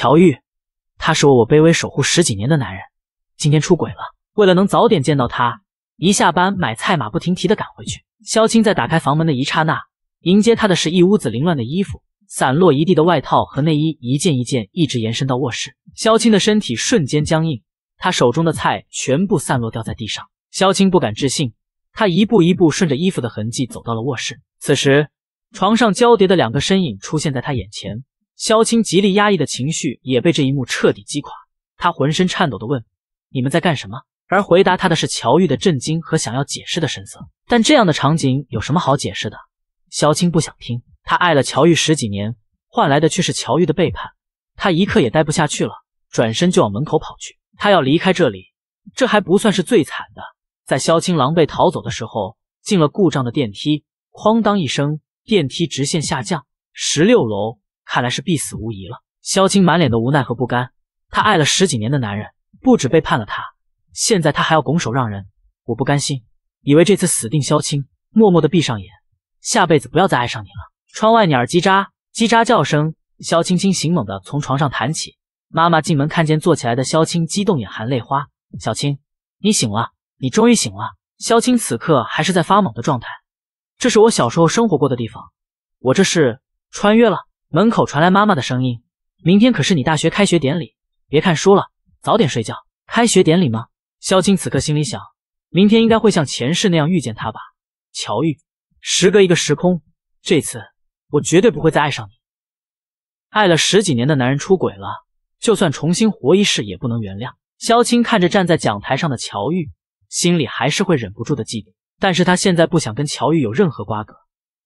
乔玉，他是我我卑微守护十几年的男人，今天出轨了。为了能早点见到他，一下班买菜，马不停蹄的赶回去。萧青在打开房门的一刹那，迎接他的是一屋子凌乱的衣服，散落一地的外套和内衣，一件一件，一直延伸到卧室。萧青的身体瞬间僵硬，他手中的菜全部散落掉在地上。萧青不敢置信，他一步一步顺着衣服的痕迹走到了卧室，此时，床上交叠的两个身影出现在他眼前。萧青极力压抑的情绪也被这一幕彻底击垮，他浑身颤抖的问：“你们在干什么？”而回答他的是乔玉的震惊和想要解释的神色。但这样的场景有什么好解释的？萧青不想听。他爱了乔玉十几年，换来的却是乔玉的背叛。他一刻也待不下去了，转身就往门口跑去。他要离开这里。这还不算是最惨的，在萧青狼狈逃走的时候，进了故障的电梯，哐当一声，电梯直线下降，十六楼。看来是必死无疑了。萧青满脸的无奈和不甘，她爱了十几年的男人，不止背叛了他，现在他还要拱手让人，我不甘心，以为这次死定。萧青默默的闭上眼，下辈子不要再爱上你了。窗外鸟儿叽喳叽喳叫声，萧青青醒猛地从床上弹起。妈妈进门看见坐起来的萧青，激动眼含泪花：“小青，你醒了，你终于醒了。”萧青此刻还是在发懵的状态。这是我小时候生活过的地方，我这是穿越了？门口传来妈妈的声音：“明天可是你大学开学典礼，别看书了，早点睡觉。”开学典礼吗？萧青此刻心里想，明天应该会像前世那样遇见他吧。乔玉，时隔一个时空，这次我绝对不会再爱上你。爱了十几年的男人出轨了，就算重新活一世也不能原谅。萧青看着站在讲台上的乔玉，心里还是会忍不住的嫉妒，但是他现在不想跟乔玉有任何瓜葛。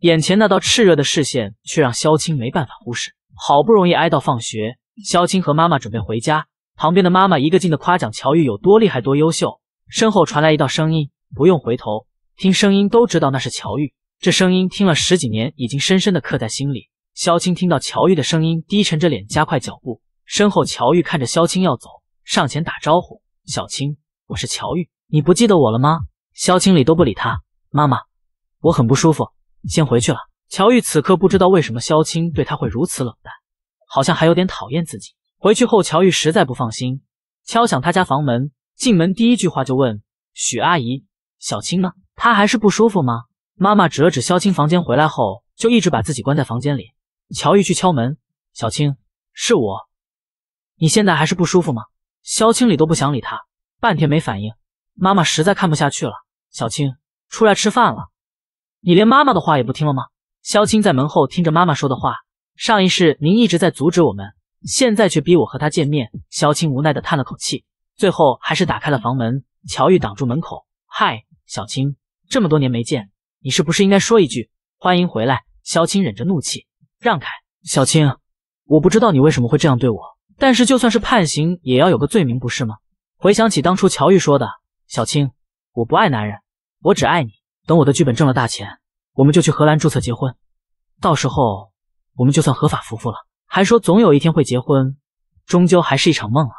眼前那道炽热的视线却让萧青没办法忽视。好不容易挨到放学，萧青和妈妈准备回家，旁边的妈妈一个劲的夸奖乔玉有多厉害、多优秀。身后传来一道声音，不用回头，听声音都知道那是乔玉。这声音听了十几年，已经深深的刻在心里。萧青听到乔玉的声音，低沉着脸加快脚步。身后，乔玉看着萧青要走，上前打招呼：“小青，我是乔玉，你不记得我了吗？”萧青理都不理他。妈妈，我很不舒服。先回去了。乔玉此刻不知道为什么萧青对他会如此冷淡，好像还有点讨厌自己。回去后，乔玉实在不放心，敲响他家房门。进门第一句话就问许阿姨：“小青呢？她还是不舒服吗？”妈妈指了指萧青房间，回来后就一直把自己关在房间里。乔玉去敲门：“小青，是我，你现在还是不舒服吗？”萧青理都不想理他，半天没反应。妈妈实在看不下去了：“小青，出来吃饭了。”你连妈妈的话也不听了吗？萧青在门后听着妈妈说的话。上一世您一直在阻止我们，现在却逼我和他见面。萧青无奈的叹了口气，最后还是打开了房门。乔玉挡住门口，嗨，小青，这么多年没见，你是不是应该说一句欢迎回来？萧青忍着怒气，让开。小青，我不知道你为什么会这样对我，但是就算是判刑，也要有个罪名，不是吗？回想起当初乔玉说的，小青，我不爱男人，我只爱你。等我的剧本挣了大钱，我们就去荷兰注册结婚，到时候我们就算合法夫妇了。还说总有一天会结婚，终究还是一场梦啊！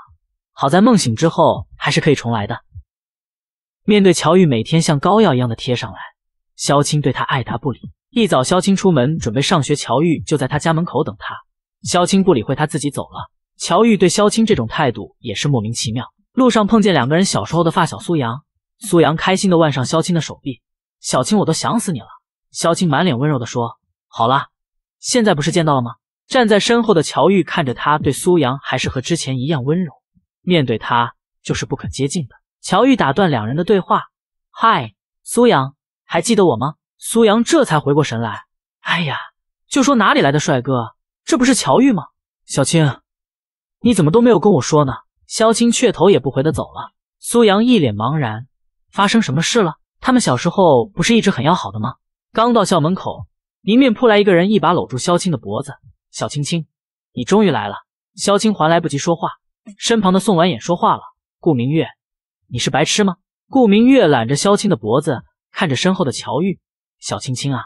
好在梦醒之后还是可以重来的。面对乔玉每天像膏药一样的贴上来，萧青对他爱答不理。一早萧青出门准备上学，乔玉就在他家门口等他。萧青不理会他，自己走了。乔玉对萧青这种态度也是莫名其妙。路上碰见两个人小时候的发小苏阳，苏阳开心的挽上萧青的手臂。小青，我都想死你了。小青满脸温柔的说：“好了，现在不是见到了吗？”站在身后的乔玉看着他，对苏阳还是和之前一样温柔，面对他就是不可接近的。乔玉打断两人的对话：“嗨，苏阳，还记得我吗？”苏阳这才回过神来：“哎呀，就说哪里来的帅哥，这不是乔玉吗？小青，你怎么都没有跟我说呢？”萧青却头也不回的走了。苏阳一脸茫然：“发生什么事了？”他们小时候不是一直很要好的吗？刚到校门口，迎面扑来一个人，一把搂住萧青的脖子：“小青青，你终于来了。”萧青还来不及说话，身旁的宋婉眼说话了：“顾明月，你是白痴吗？”顾明月揽着萧青的脖子，看着身后的乔玉：“小青青啊，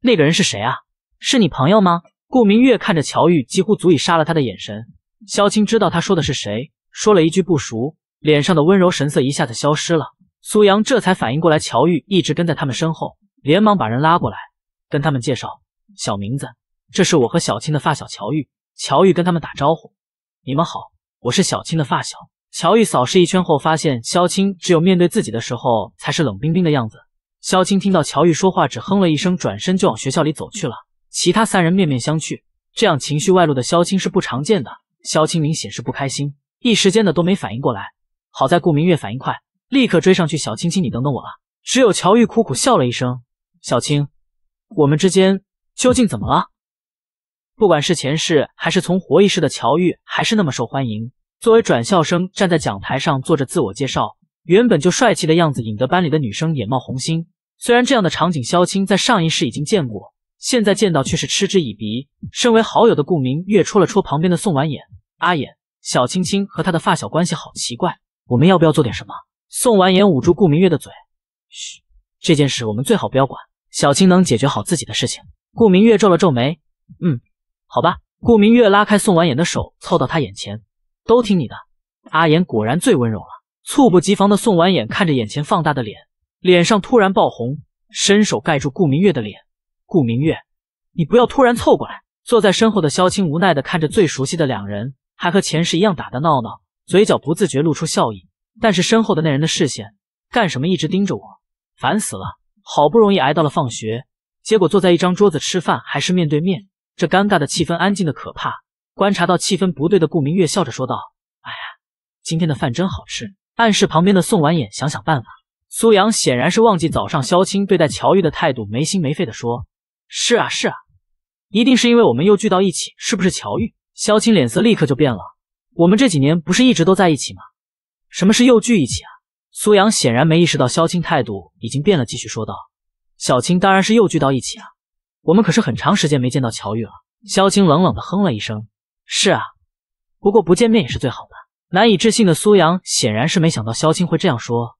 那个人是谁啊？是你朋友吗？”顾明月看着乔玉几乎足以杀了他的眼神，萧青知道他说的是谁，说了一句不熟，脸上的温柔神色一下子消失了。苏阳这才反应过来，乔玉一直跟在他们身后，连忙把人拉过来，跟他们介绍：“小名字，这是我和小青的发小乔玉。”乔玉跟他们打招呼：“你们好，我是小青的发小。”乔玉扫视一圈后，发现萧青只有面对自己的时候才是冷冰冰的样子。萧青听到乔玉说话，只哼了一声，转身就往学校里走去了。其他三人面面相觑，这样情绪外露的萧青是不常见的。萧青明显是不开心，一时间的都没反应过来。好在顾明月反应快。立刻追上去，小青青，你等等我啊！”只有乔玉苦苦笑了一声。小青，我们之间究竟怎么了？不管是前世还是从活一世的乔玉，还是那么受欢迎。作为转校生，站在讲台上做着自我介绍，原本就帅气的样子，引得班里的女生眼冒红星。虽然这样的场景，萧青在上一世已经见过，现在见到却是嗤之以鼻。身为好友的顾明月戳了戳旁边的宋婉眼，阿眼，小青青和她的发小关系好奇怪，我们要不要做点什么？宋完颜捂住顾明月的嘴，嘘，这件事我们最好不要管。小青能解决好自己的事情。顾明月皱了皱眉，嗯，好吧。顾明月拉开宋完颜的手，凑到他眼前，都听你的。阿言果然最温柔了。猝不及防的宋完颜看着眼前放大的脸，脸上突然爆红，伸手盖住顾明月的脸。顾明月，你不要突然凑过来。坐在身后的萧青无奈的看着最熟悉的两人，还和前世一样打打闹闹，嘴角不自觉露出笑意。但是身后的那人的视线干什么一直盯着我，烦死了！好不容易挨到了放学，结果坐在一张桌子吃饭还是面对面，这尴尬的气氛安静的可怕。观察到气氛不对的顾明月笑着说道：“哎呀，今天的饭真好吃。”暗示旁边的宋婉眼想想办法。苏阳显然是忘记早上萧青对待乔玉的态度，没心没肺的说：“是啊是啊，一定是因为我们又聚到一起，是不是乔玉？”萧青脸色立刻就变了。我们这几年不是一直都在一起吗？什么是又聚一起啊？苏阳显然没意识到萧青态度已经变了，继续说道：“小青当然是又聚到一起啊，我们可是很长时间没见到乔玉了。”萧青冷冷的哼了一声：“是啊，不过不见面也是最好的。”难以置信的苏阳显然是没想到萧青会这样说。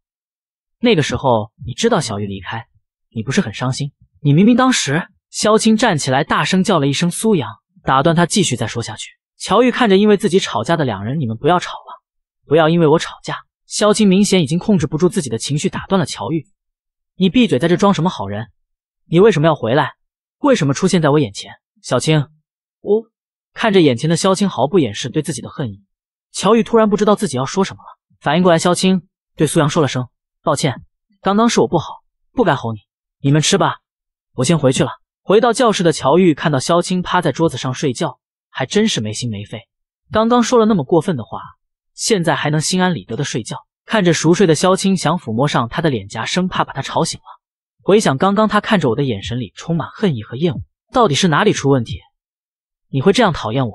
那个时候你知道小玉离开，你不是很伤心？你明明当时……萧青站起来大声叫了一声苏阳，打断他继续再说下去。乔玉看着因为自己吵架的两人，你们不要吵。不要因为我吵架，萧青明显已经控制不住自己的情绪，打断了乔玉。你闭嘴，在这装什么好人？你为什么要回来？为什么出现在我眼前？小青，我看着眼前的萧青，毫不掩饰对自己的恨意。乔玉突然不知道自己要说什么了，反应过来，萧青对苏阳说了声抱歉，刚刚是我不好，不该吼你。你们吃吧，我先回去了。回到教室的乔玉看到萧青趴在桌子上睡觉，还真是没心没肺。刚刚说了那么过分的话。现在还能心安理得的睡觉，看着熟睡的萧青，想抚摸上他的脸颊，生怕把他吵醒了。回想刚刚，他看着我的眼神里充满恨意和厌恶，到底是哪里出问题？你会这样讨厌我？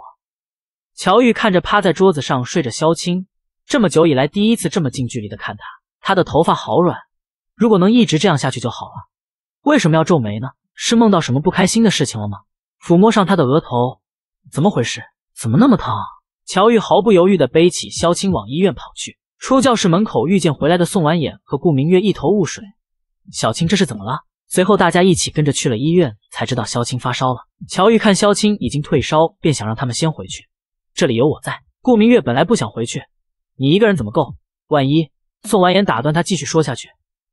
乔玉看着趴在桌子上睡着萧青，这么久以来第一次这么近距离的看他，他的头发好软，如果能一直这样下去就好了。为什么要皱眉呢？是梦到什么不开心的事情了吗？抚摸上他的额头，怎么回事？怎么那么疼？乔玉毫不犹豫地背起萧青往医院跑去。出教室门口遇见回来的宋婉妍和顾明月，一头雾水：“小青这是怎么了？”随后大家一起跟着去了医院，才知道萧青发烧了。乔玉看萧青已经退烧，便想让他们先回去：“这里有我在。”顾明月本来不想回去：“你一个人怎么够？万一……”宋婉妍打断他，继续说下去：“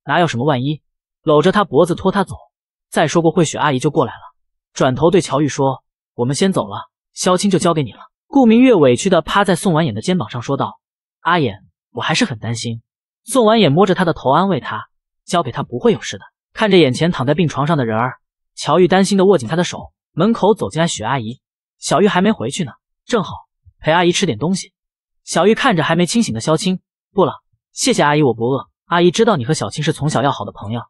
哪有什么万一？”搂着他脖子拖他走。再说过，慧雪阿姨就过来了。转头对乔玉说：“我们先走了，萧青就交给你了。”顾明月委屈的趴在宋婉眼的肩膀上说道：“阿衍，我还是很担心。”宋婉眼摸着他的头安慰他：“交给他不会有事的。”看着眼前躺在病床上的人儿，乔玉担心的握紧他的手。门口走进来许阿姨：“小玉还没回去呢，正好陪阿姨吃点东西。”小玉看着还没清醒的萧青：“不了，谢谢阿姨，我不饿。阿姨知道你和小青是从小要好的朋友，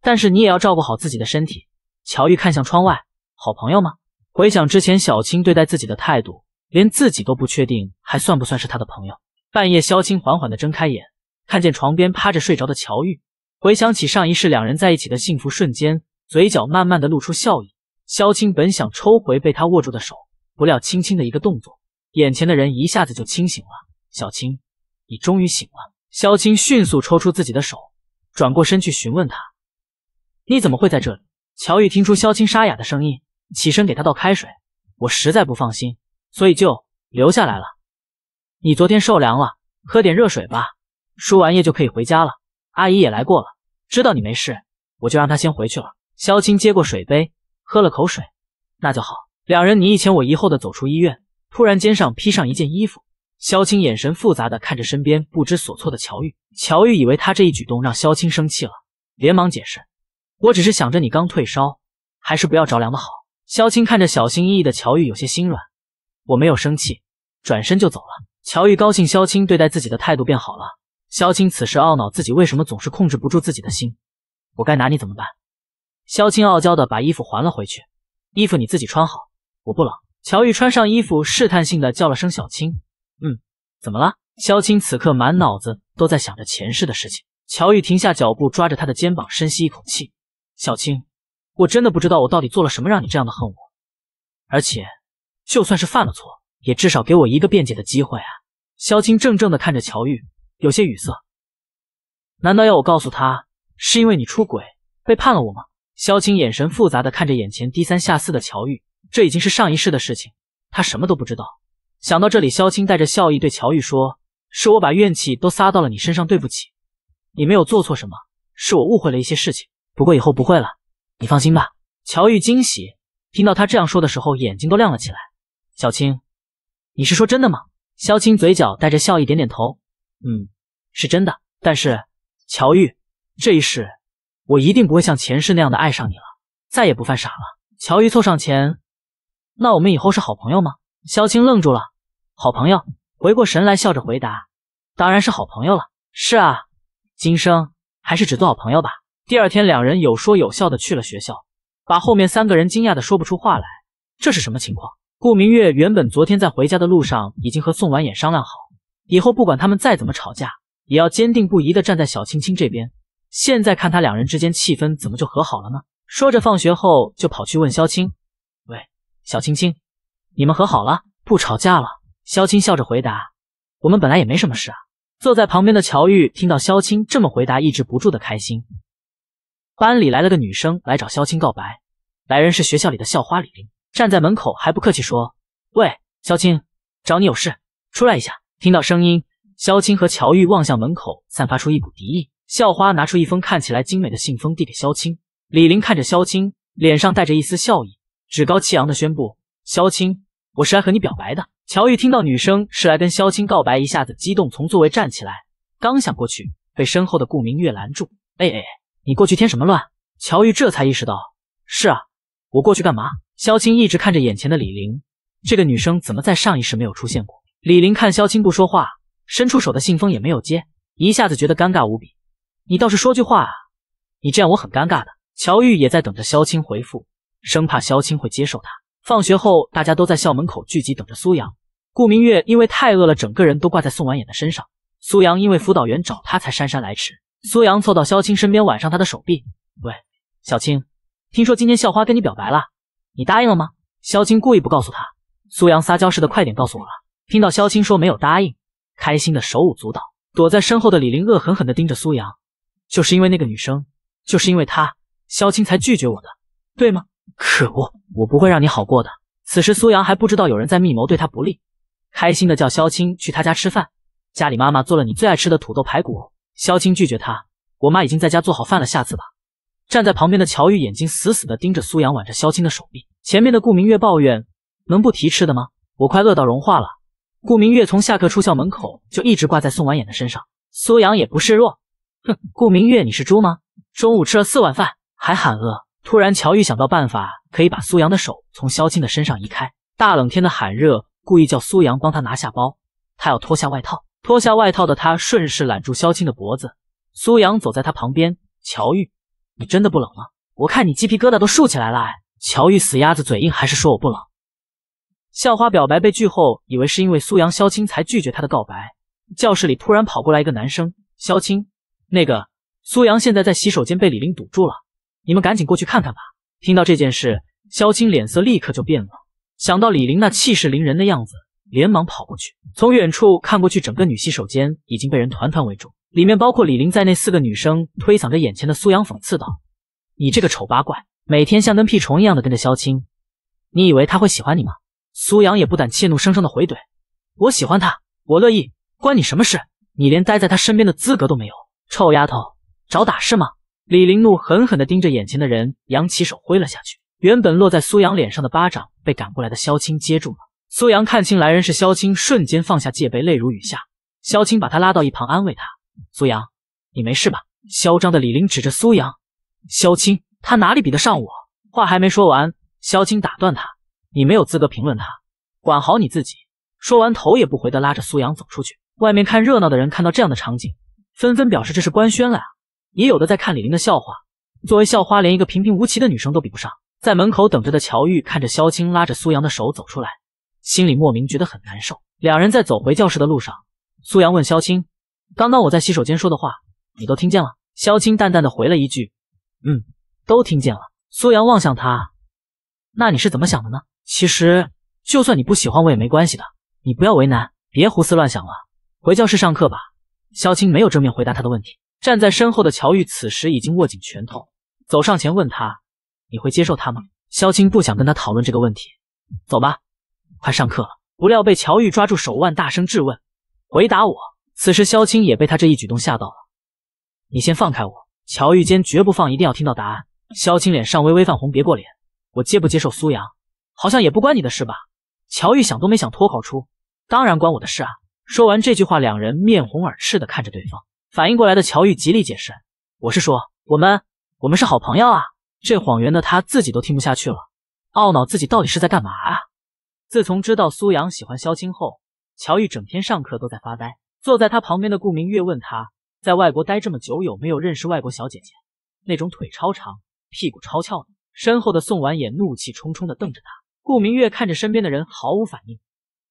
但是你也要照顾好自己的身体。”乔玉看向窗外，好朋友吗？回想之前小青对待自己的态度。连自己都不确定还算不算是他的朋友。半夜，萧青缓缓地睁开眼，看见床边趴着睡着的乔玉，回想起上一世两人在一起的幸福瞬间，嘴角慢慢的露出笑意。萧青本想抽回被他握住的手，不料轻轻的一个动作，眼前的人一下子就清醒了。小青，你终于醒了。萧青迅速抽出自己的手，转过身去询问他：“你怎么会在这里？”乔玉听出萧青沙哑的声音，起身给他倒开水。我实在不放心。所以就留下来了。你昨天受凉了，喝点热水吧。输完液就可以回家了。阿姨也来过了，知道你没事，我就让她先回去了。萧青接过水杯，喝了口水。那就好。两人你一前我一后的走出医院，突然肩上披上一件衣服。萧青眼神复杂的看着身边不知所措的乔玉。乔玉以为他这一举动让萧青生气了，连忙解释：“我只是想着你刚退烧，还是不要着凉的好。”萧青看着小心翼翼的乔玉，有些心软。我没有生气，转身就走了。乔玉高兴，萧青对待自己的态度变好了。萧青此时懊恼自己为什么总是控制不住自己的心。我该拿你怎么办？萧青傲娇的把衣服还了回去，衣服你自己穿好，我不冷。乔玉穿上衣服，试探性的叫了声小青，嗯，怎么了？萧青此刻满脑子都在想着前世的事情。乔玉停下脚步，抓着他的肩膀，深吸一口气，小青，我真的不知道我到底做了什么让你这样的恨我，而且。就算是犯了错，也至少给我一个辩解的机会啊！萧青怔怔的看着乔玉，有些语塞。难道要我告诉他，是因为你出轨背叛了我吗？萧青眼神复杂的看着眼前低三下四的乔玉，这已经是上一世的事情，他什么都不知道。想到这里，萧青带着笑意对乔玉说：“是我把怨气都撒到了你身上，对不起，你没有做错什么，是我误会了一些事情。不过以后不会了，你放心吧。”乔玉惊喜听到他这样说的时候，眼睛都亮了起来。小青，你是说真的吗？萧青嘴角带着笑意，点点头，嗯，是真的。但是乔玉，这一世我一定不会像前世那样的爱上你了，再也不犯傻了。乔玉凑上前，那我们以后是好朋友吗？萧青愣住了，好朋友。回过神来，笑着回答，当然是好朋友了。是啊，今生还是只做好朋友吧。第二天，两人有说有笑的去了学校，把后面三个人惊讶的说不出话来。这是什么情况？顾明月原本昨天在回家的路上已经和宋婉眼商量好，以后不管他们再怎么吵架，也要坚定不移的站在小青青这边。现在看他两人之间气氛怎么就和好了呢？说着，放学后就跑去问萧青：“喂，小青青，你们和好了，不吵架了？”萧青笑着回答：“我们本来也没什么事啊。”坐在旁边的乔玉听到萧青这么回答，抑制不住的开心。班里来了个女生来找萧青告白，来人是学校里的校花李玲。站在门口还不客气说：“喂，萧青，找你有事，出来一下。”听到声音，萧青和乔玉望向门口，散发出一股敌意。校花拿出一封看起来精美的信封，递给萧青。李林看着萧青，脸上带着一丝笑意，趾高气扬地宣布：“萧青，我是来和你表白的。”乔玉听到女生是来跟萧青告白，一下子激动，从座位站起来，刚想过去，被身后的顾明月拦住：“哎哎，你过去添什么乱？”乔玉这才意识到：“是啊，我过去干嘛？”萧青一直看着眼前的李玲，这个女生怎么在上一世没有出现过？李玲看萧青不说话，伸出手的信封也没有接，一下子觉得尴尬无比。你倒是说句话啊！你这样我很尴尬的。乔玉也在等着萧青回复，生怕萧青会接受他。放学后，大家都在校门口聚集，等着苏阳、顾明月。因为太饿了，整个人都挂在宋婉妍的身上。苏阳因为辅导员找他，才姗姗来迟。苏阳凑到萧青身边，挽上他的手臂。喂，小青，听说今天校花跟你表白了？你答应了吗？萧青故意不告诉他，苏阳撒娇似的快点告诉我了。听到萧青说没有答应，开心的手舞足蹈。躲在身后的李林恶狠狠的盯着苏阳，就是因为那个女生，就是因为她，萧青才拒绝我的，对吗？可恶，我不会让你好过的。此时苏阳还不知道有人在密谋对他不利，开心的叫萧青去他家吃饭，家里妈妈做了你最爱吃的土豆排骨。萧青拒绝他，我妈已经在家做好饭了，下次吧。站在旁边的乔玉眼睛死死地盯着苏阳挽着萧青的手臂，前面的顾明月抱怨：“能不提吃的吗？我快饿到融化了。”顾明月从下课出校门口就一直挂在宋婉眼的身上，苏阳也不示弱，哼，顾明月你是猪吗？中午吃了四碗饭还喊饿。突然，乔玉想到办法，可以把苏阳的手从萧青的身上移开。大冷天的喊热，故意叫苏阳帮他拿下包，他要脱下外套。脱下外套的他顺势揽住萧青的脖子，苏阳走在他旁边，乔玉。你真的不冷吗？我看你鸡皮疙瘩都竖起来了。哎，乔玉死鸭子嘴硬，还是说我不冷？校花表白被拒后，以为是因为苏阳、萧青才拒绝他的告白。教室里突然跑过来一个男生，萧青，那个苏阳现在在洗手间被李玲堵住了，你们赶紧过去看看吧。听到这件事，萧青脸色立刻就变了，想到李玲那气势凌人的样子，连忙跑过去。从远处看过去，整个女洗手间已经被人团团围住。里面包括李玲在内四个女生推搡着眼前的苏阳，讽刺道：“你这个丑八怪，每天像跟屁虫一样的跟着萧青，你以为他会喜欢你吗？”苏阳也不敢怯怒生生的回怼：“我喜欢他，我乐意，关你什么事？你连待在他身边的资格都没有，臭丫头，找打是吗？”李玲怒狠狠的盯着眼前的人，扬起手挥了下去。原本落在苏阳脸上的巴掌被赶过来的萧青接住了。苏阳看清来人是萧青，瞬间放下戒备，泪如雨下。萧青把他拉到一旁安慰他。苏阳，你没事吧？嚣张的李林指着苏阳。萧青，他哪里比得上我？话还没说完，萧青打断他：“你没有资格评论他，管好你自己。”说完，头也不回的拉着苏阳走出去。外面看热闹的人看到这样的场景，纷纷表示这是官宣了呀。也有的在看李林的笑话。作为校花，连一个平平无奇的女生都比不上。在门口等着的乔玉看着萧青拉着苏阳的手走出来，心里莫名觉得很难受。两人在走回教室的路上，苏阳问萧青。刚刚我在洗手间说的话，你都听见了。萧青淡淡的回了一句：“嗯，都听见了。”苏阳望向他：“那你是怎么想的呢？”其实，就算你不喜欢我也没关系的，你不要为难，别胡思乱想了，回教室上课吧。萧青没有正面回答他的问题。站在身后的乔玉此时已经握紧拳头，走上前问他：“你会接受他吗？”萧青不想跟他讨论这个问题，走吧，快上课了。不料被乔玉抓住手腕，大声质问：“回答我！”此时，萧青也被他这一举动吓到了。你先放开我，乔玉坚绝不放，一定要听到答案。萧青脸上微微泛红，别过脸。我接不接受苏阳，好像也不关你的事吧？乔玉想都没想，脱口出：“当然关我的事啊！”说完这句话，两人面红耳赤的看着对方。反应过来的乔玉极力解释：“我是说，我们，我们是好朋友啊！”这谎言的他自己都听不下去了，懊恼自己到底是在干嘛啊！自从知道苏阳喜欢萧青后，乔玉整天上课都在发呆。坐在他旁边的顾明月问他，在外国待这么久有没有认识外国小姐姐？那种腿超长、屁股超翘。的。身后的宋婉也怒气冲冲的瞪着他。顾明月看着身边的人毫无反应。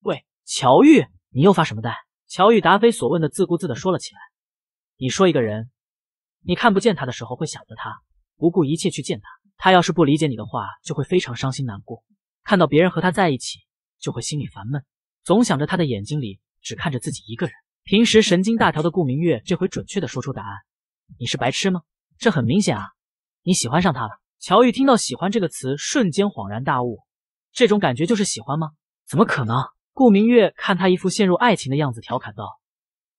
喂，乔玉，你又发什么呆？乔玉答非所问的自顾自的说了起来。你说一个人，你看不见他的时候会想着他，不顾一切去见他。他要是不理解你的话，就会非常伤心难过。看到别人和他在一起，就会心里烦闷，总想着他的眼睛里只看着自己一个人。平时神经大条的顾明月这回准确的说出答案，你是白痴吗？这很明显啊，你喜欢上他了。乔玉听到喜欢这个词，瞬间恍然大悟，这种感觉就是喜欢吗？怎么可能？顾明月看他一副陷入爱情的样子，调侃道：“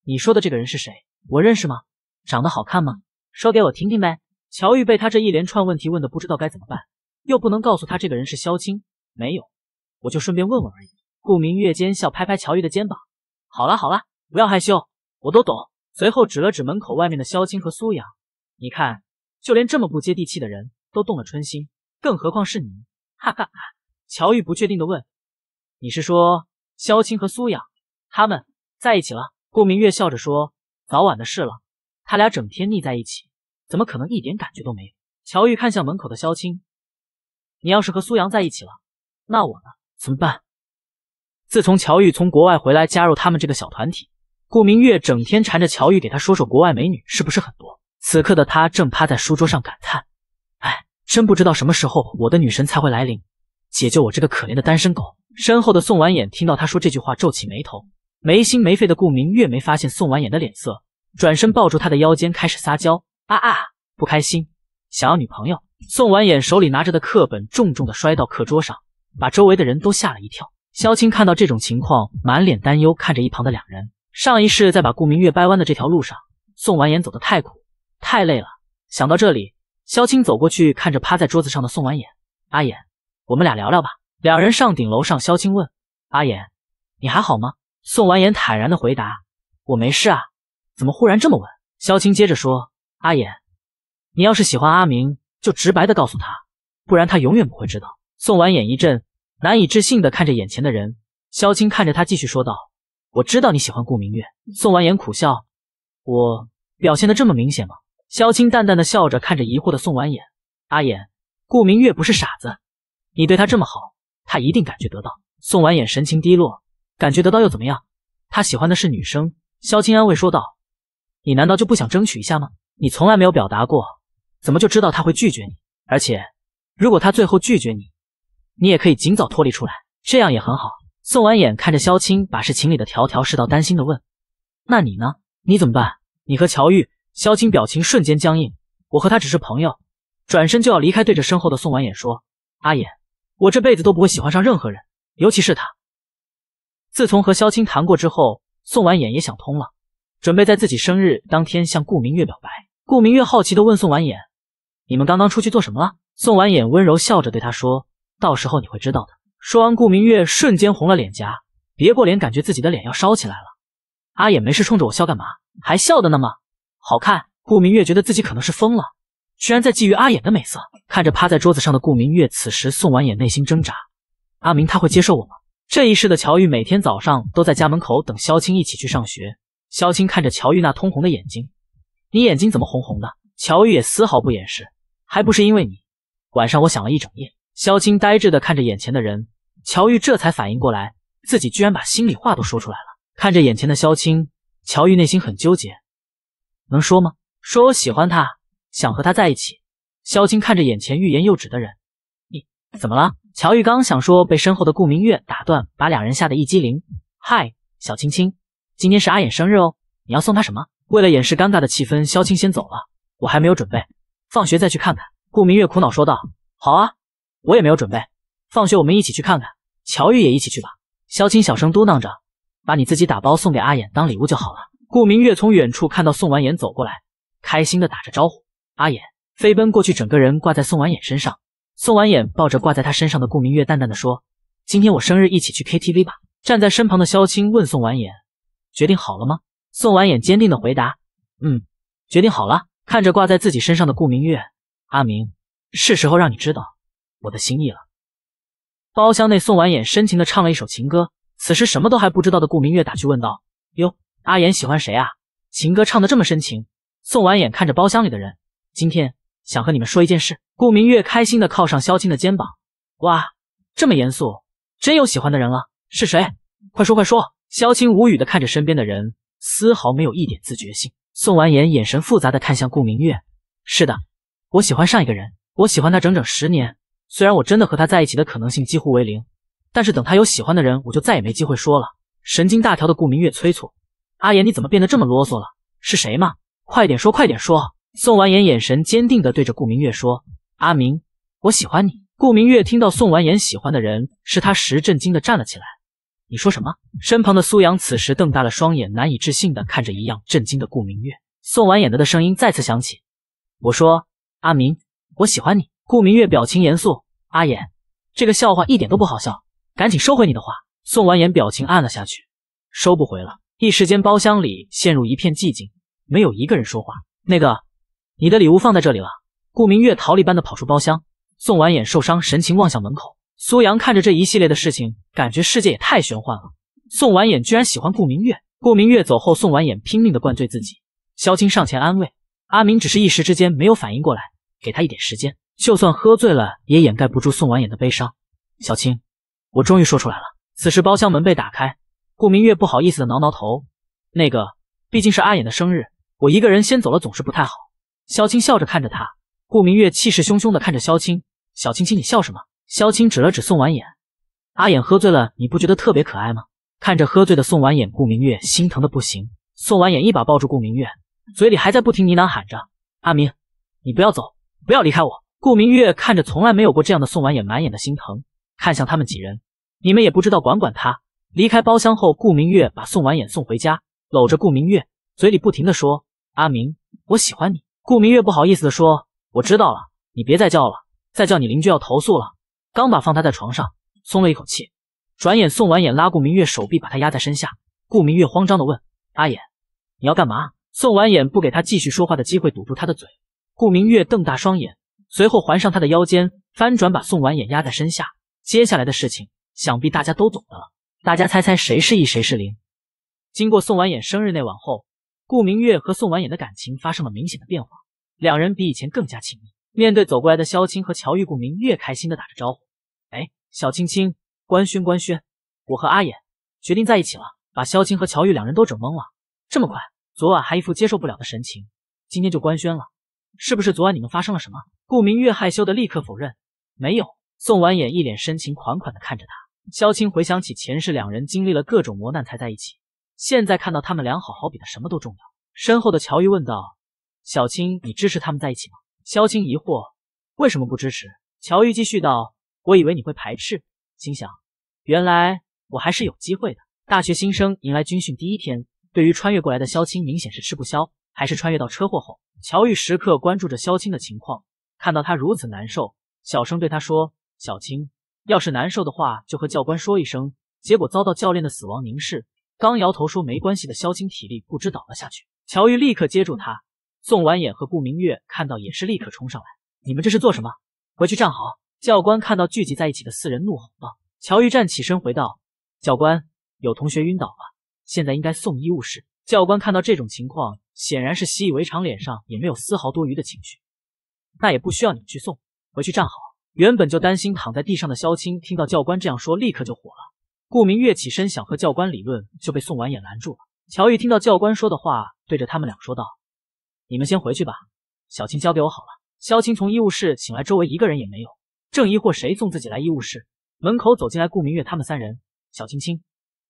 你说的这个人是谁？我认识吗？长得好看吗？说给我听听呗。”乔玉被他这一连串问题问的不知道该怎么办，又不能告诉他这个人是萧青，没有，我就顺便问问而已。顾明月奸笑，拍拍乔玉的肩膀：“好了好了。”不要害羞，我都懂。随后指了指门口外面的萧青和苏阳，你看，就连这么不接地气的人都动了春心，更何况是你。哈哈。乔玉不确定的问：“你是说萧青和苏阳他们在一起了？”顾明月笑着说：“早晚的事了，他俩整天腻在一起，怎么可能一点感觉都没有？”乔玉看向门口的萧青：“你要是和苏阳在一起了，那我呢？怎么办？”自从乔玉从国外回来，加入他们这个小团体。顾明月整天缠着乔玉给他说说国外美女是不是很多？此刻的他正趴在书桌上感叹：“哎，真不知道什么时候我的女神才会来临，解救我这个可怜的单身狗。”身后的宋婉眼听到他说这句话，皱起眉头。没心没肺的顾明月没发现宋婉眼的脸色，转身抱住他的腰间开始撒娇：“啊啊，不开心，想要女朋友。”宋婉眼手里拿着的课本重重的摔到课桌上，把周围的人都吓了一跳。萧青看到这种情况，满脸担忧看着一旁的两人。上一世在把顾明月掰弯的这条路上，宋完颜走得太苦太累了。想到这里，萧青走过去，看着趴在桌子上的宋完颜：“阿衍，我们俩聊聊吧。”两人上顶楼上，萧青问：“阿衍，你还好吗？”宋完颜坦然的回答：“我没事啊，怎么忽然这么问？”萧青接着说：“阿衍，你要是喜欢阿明，就直白的告诉他，不然他永远不会知道。”宋完颜一阵难以置信的看着眼前的人。萧青看着他，继续说道。我知道你喜欢顾明月，宋婉妍苦笑。我表现的这么明显吗？萧青淡淡的笑着看着疑惑的宋婉妍，阿衍，顾明月不是傻子，你对他这么好，他一定感觉得到。宋婉眼神情低落，感觉得到又怎么样？他喜欢的是女生。萧青安慰说道。你难道就不想争取一下吗？你从来没有表达过，怎么就知道他会拒绝你？而且，如果他最后拒绝你，你也可以尽早脱离出来，这样也很好。宋婉眼看着萧青把事情里的条条是道，担心的问：“那你呢？你怎么办？你和乔玉？”萧青表情瞬间僵硬，我和他只是朋友。转身就要离开，对着身后的宋婉眼说：“阿衍，我这辈子都不会喜欢上任何人，尤其是他。”自从和萧青谈过之后，宋婉眼也想通了，准备在自己生日当天向顾明月表白。顾明月好奇的问宋婉眼：“你们刚刚出去做什么了？”宋婉眼温柔笑着对他说：“到时候你会知道的。”说完，顾明月瞬间红了脸颊，别过脸，感觉自己的脸要烧起来了。阿衍没事，冲着我笑干嘛？还笑的那么好看？顾明月觉得自己可能是疯了，居然在觊觎阿衍的美色。看着趴在桌子上的顾明月，此时宋婉也内心挣扎：阿明他会接受我吗？这一世的乔玉每天早上都在家门口等萧青一起去上学。萧青看着乔玉那通红的眼睛，你眼睛怎么红红的？乔玉也丝毫不掩饰，还不是因为你。晚上我想了一整夜。萧青呆滞地看着眼前的人。乔玉这才反应过来，自己居然把心里话都说出来了。看着眼前的萧青，乔玉内心很纠结，能说吗？说我喜欢他，想和他在一起。萧青看着眼前欲言又止的人，你怎么了？乔玉刚想说，被身后的顾明月打断，把两人吓得一激灵。嗨，小青青，今天是阿衍生日哦，你要送他什么？为了掩饰尴尬的气氛，萧青先走了。我还没有准备，放学再去看看。顾明月苦恼说道。好啊，我也没有准备。放学，我们一起去看看，乔玉也一起去吧。萧青小声嘟囔着：“把你自己打包送给阿衍当礼物就好了。”顾明月从远处看到宋完妍走过来，开心的打着招呼。阿衍飞奔过去，整个人挂在宋完颜身上。宋完颜抱着挂在他身上的顾明月，淡淡的说：“今天我生日，一起去 KTV 吧。”站在身旁的萧青问宋完妍。决定好了吗？”宋完颜坚定的回答：“嗯，决定好了。”看着挂在自己身上的顾明月，阿明，是时候让你知道我的心意了。包厢内，宋婉眼深情地唱了一首情歌。此时什么都还不知道的顾明月打趣问道：“哟，阿言喜欢谁啊？情歌唱得这么深情。”宋婉眼看着包厢里的人，今天想和你们说一件事。顾明月开心地靠上萧青的肩膀：“哇，这么严肃，真有喜欢的人了？是谁？快说快说！”萧青无语地看着身边的人，丝毫没有一点自觉性。宋婉眼眼神复杂的看向顾明月：“是的，我喜欢上一个人，我喜欢他整整十年。”虽然我真的和他在一起的可能性几乎为零，但是等他有喜欢的人，我就再也没机会说了。神经大条的顾明月催促：“阿言，你怎么变得这么啰嗦了？是谁吗？快点说，快点说！”宋完言眼神坚定地对着顾明月说：“阿明，我喜欢你。”顾明月听到宋完言喜欢的人是他时，震惊地站了起来：“你说什么？”身旁的苏阳此时瞪大了双眼，难以置信地看着一样震惊的顾明月。宋完言的声音再次响起：“我说，阿明，我喜欢你。”顾明月表情严肃。阿衍，这个笑话一点都不好笑，赶紧收回你的话。宋完衍表情暗了下去，收不回了。一时间，包厢里陷入一片寂静，没有一个人说话。那个，你的礼物放在这里了。顾明月逃离般的跑出包厢，宋完衍受伤，神情望向门口。苏阳看着这一系列的事情，感觉世界也太玄幻了。宋完衍居然喜欢顾明月。顾明月走后，宋完衍拼命的灌醉自己。萧青上前安慰阿明，只是一时之间没有反应过来，给他一点时间。就算喝醉了，也掩盖不住宋婉眼的悲伤。小青，我终于说出来了。此时包厢门被打开，顾明月不好意思的挠挠头，那个毕竟是阿衍的生日，我一个人先走了总是不太好。萧青笑着看着他，顾明月气势汹汹的看着萧青，小青青你笑什么？萧青指了指宋婉眼，阿衍喝醉了，你不觉得特别可爱吗？看着喝醉的宋婉眼，顾明月心疼的不行。宋婉眼一把抱住顾明月，嘴里还在不停呢喃喊着，阿明，你不要走，不要离开我。顾明月看着从来没有过这样的宋婉眼，满眼的心疼，看向他们几人，你们也不知道管管他。离开包厢后，顾明月把宋婉眼送回家，搂着顾明月，嘴里不停的说：“阿明，我喜欢你。”顾明月不好意思的说：“我知道了，你别再叫了，再叫你邻居要投诉了。”刚把放他在床上，松了一口气，转眼宋婉眼拉顾明月手臂，把他压在身下，顾明月慌张的问：“阿衍，你要干嘛？”宋婉眼不给他继续说话的机会，堵住他的嘴，顾明月瞪大双眼。随后环上他的腰间，翻转把宋婉眼压在身下。接下来的事情想必大家都懂得了。大家猜猜谁是一，谁是零？经过宋婉演生日那晚后，顾明月和宋婉演的感情发生了明显的变化，两人比以前更加亲密。面对走过来的萧青和乔玉，顾明月开心的打着招呼：“哎，小青青，官宣官宣，我和阿衍决定在一起了。”把萧青和乔玉两人都整懵了。这么快，昨晚还一副接受不了的神情，今天就官宣了。是不是昨晚你们发生了什么？顾明月害羞的立刻否认，没有。宋婉眼一脸深情款款的看着他。萧青回想起前世两人经历了各种磨难才在一起，现在看到他们俩好好比的什么都重要。身后的乔玉问道：“小青，你支持他们在一起吗？”萧青疑惑，为什么不支持？乔玉继续道：“我以为你会排斥，心想，原来我还是有机会的。”大学新生迎来军训第一天，对于穿越过来的萧青明显是吃不消。还是穿越到车祸后，乔玉时刻关注着萧青的情况，看到他如此难受，小声对他说：“小青，要是难受的话，就和教官说一声。”结果遭到教练的死亡凝视。刚摇头说没关系的萧青体力不支倒了下去，乔玉立刻接住他。宋婉眼和顾明月看到也是立刻冲上来：“你们这是做什么？回去站好！”教官看到聚集在一起的四人，怒吼道：“乔玉，站起身，回道：教官，有同学晕倒了，现在应该送医务室。”教官看到这种情况。显然是习以为常，脸上也没有丝毫多余的情绪。那也不需要你们去送，回去站好。原本就担心躺在地上的萧青听到教官这样说，立刻就火了。顾明月起身想和教官理论，就被宋婉也拦住了。乔玉听到教官说的话，对着他们俩说道：“你们先回去吧，小青交给我好了。”萧青从医务室醒来，周围一个人也没有，正疑惑谁送自己来医务室，门口走进来顾明月他们三人。小青青，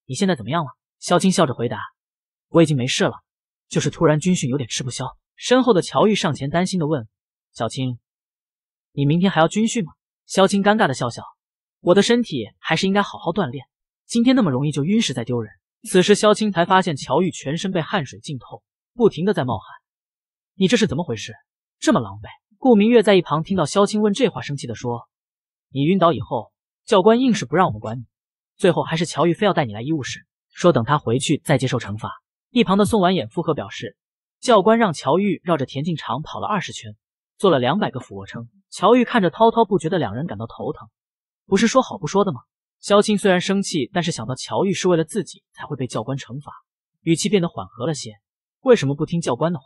你现在怎么样了？萧青笑着回答：“我已经没事了。”就是突然军训有点吃不消，身后的乔玉上前担心的问：“小青，你明天还要军训吗？”萧青尴尬的笑笑：“我的身体还是应该好好锻炼，今天那么容易就晕，实在丢人。”此时萧青才发现乔玉全身被汗水浸透，不停的在冒汗。你这是怎么回事？这么狼狈？顾明月在一旁听到萧青问这话，生气的说：“你晕倒以后，教官硬是不让我们管你，最后还是乔玉非要带你来医务室，说等他回去再接受惩罚。”一旁的宋婉眼附和表示：“教官让乔玉绕着田径场跑了二十圈，做了两百个俯卧撑。”乔玉看着滔滔不绝的两人，感到头疼。不是说好不说的吗？萧青虽然生气，但是想到乔玉是为了自己才会被教官惩罚，语气变得缓和了些。为什么不听教官的话？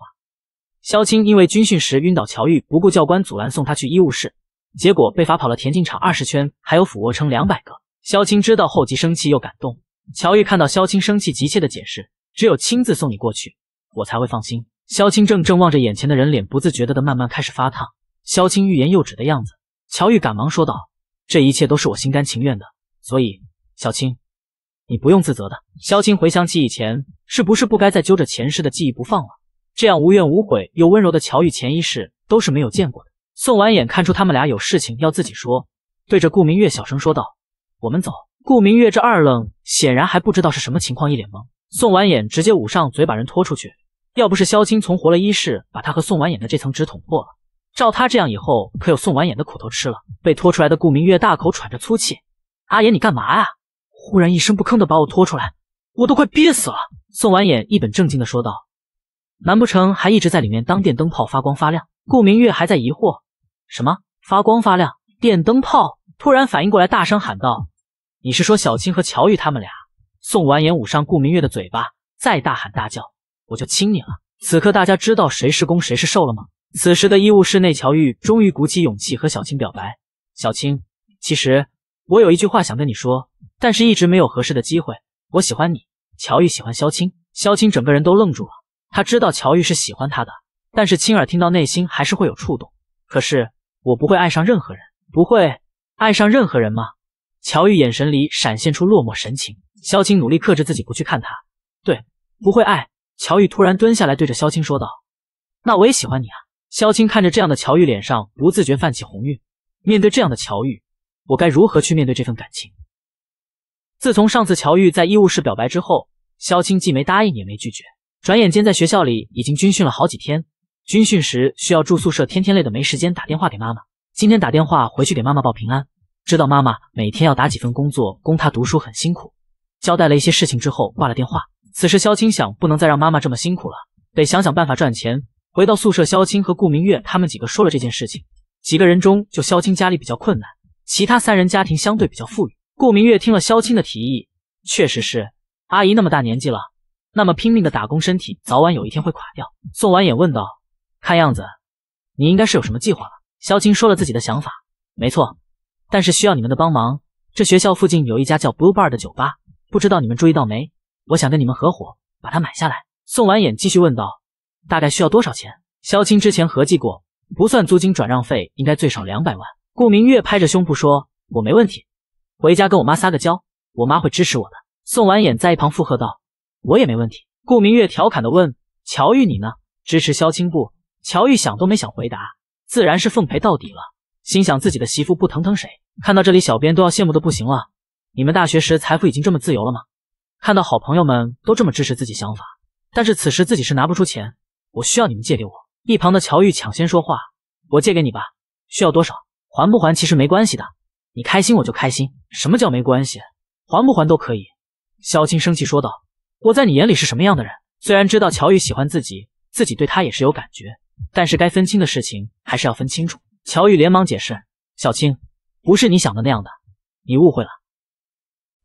萧青因为军训时晕倒，乔玉不顾教官阻拦送他去医务室，结果被罚跑了田径场二十圈，还有俯卧撑两百个。萧青知道后，既生气又感动。乔玉看到萧青生气，急切的解释。只有亲自送你过去，我才会放心。萧清正正望着眼前的人脸，不自觉的的慢慢开始发烫。萧清欲言又止的样子，乔玉赶忙说道：“这一切都是我心甘情愿的，所以小青，你不用自责的。”萧清回想起以前，是不是不该再揪着前世的记忆不放了？这样无怨无悔又温柔的乔玉，前一世都是没有见过的。宋婉眼看出他们俩有事情要自己说，对着顾明月小声说道：“我们走。”顾明月这二愣显然还不知道是什么情况，一脸懵。宋婉眼直接捂上嘴，把人拖出去。要不是萧青从活了一世，把他和宋婉眼的这层纸捅破了，照他这样，以后可有宋婉眼的苦头吃了。被拖出来的顾明月大口喘着粗气：“阿言，你干嘛呀？忽然一声不吭的把我拖出来，我都快憋死了。”宋婉眼一本正经的说道：“难不成还一直在里面当电灯泡发光发亮？”顾明月还在疑惑什么发光发亮电灯泡，突然反应过来，大声喊道：“你是说小青和乔玉他们俩？”宋完妍捂上顾明月的嘴巴，再大喊大叫，我就亲你了。此刻大家知道谁是攻谁是受了吗？此时的医务室内，乔玉终于鼓起勇气和小青表白。小青，其实我有一句话想跟你说，但是一直没有合适的机会。我喜欢你，乔玉喜欢萧青。萧青整个人都愣住了，他知道乔玉是喜欢他的，但是亲耳听到，内心还是会有触动。可是我不会爱上任何人，不会爱上任何人吗？乔玉眼神里闪现出落寞神情。萧青努力克制自己不去看他，对，不会爱。乔玉突然蹲下来，对着萧青说道：“那我也喜欢你啊。”萧青看着这样的乔玉，脸上不自觉泛起红晕。面对这样的乔玉，我该如何去面对这份感情？自从上次乔玉在医务室表白之后，萧青既没答应，也没拒绝。转眼间，在学校里已经军训了好几天。军训时需要住宿舍，天天累的没时间打电话给妈妈。今天打电话回去给妈妈报平安，知道妈妈每天要打几份工作供她读书，很辛苦。交代了一些事情之后，挂了电话。此时，肖青想不能再让妈妈这么辛苦了，得想想办法赚钱。回到宿舍，肖青和顾明月他们几个说了这件事情。几个人中，就肖青家里比较困难，其他三人家庭相对比较富裕。顾明月听了肖青的提议，确实是阿姨那么大年纪了，那么拼命的打工，身体早晚有一天会垮掉。宋婉也问道：“看样子你应该是有什么计划了？”肖青说了自己的想法，没错，但是需要你们的帮忙。这学校附近有一家叫 Blue Bar 的酒吧。不知道你们注意到没？我想跟你们合伙把它买下来。宋婉眼继续问道：“大概需要多少钱？”萧青之前合计过，不算租金转让费，应该最少两百万。顾明月拍着胸脯说：“我没问题，回家跟我妈撒个娇，我妈会支持我的。”宋婉眼在一旁附和道：“我也没问题。”顾明月调侃的问：“乔玉你呢？支持萧青不？”乔玉想都没想回答，自然是奉陪到底了。心想自己的媳妇不疼疼谁？看到这里，小编都要羡慕的不行了。你们大学时财富已经这么自由了吗？看到好朋友们都这么支持自己想法，但是此时自己是拿不出钱，我需要你们借给我。一旁的乔玉抢先说话：“我借给你吧，需要多少？还不还？其实没关系的，你开心我就开心。什么叫没关系？还不还都可以。”萧青生气说道：“我在你眼里是什么样的人？虽然知道乔玉喜欢自己，自己对他也是有感觉，但是该分清的事情还是要分清楚。”乔玉连忙解释：“小青，不是你想的那样的，你误会了。”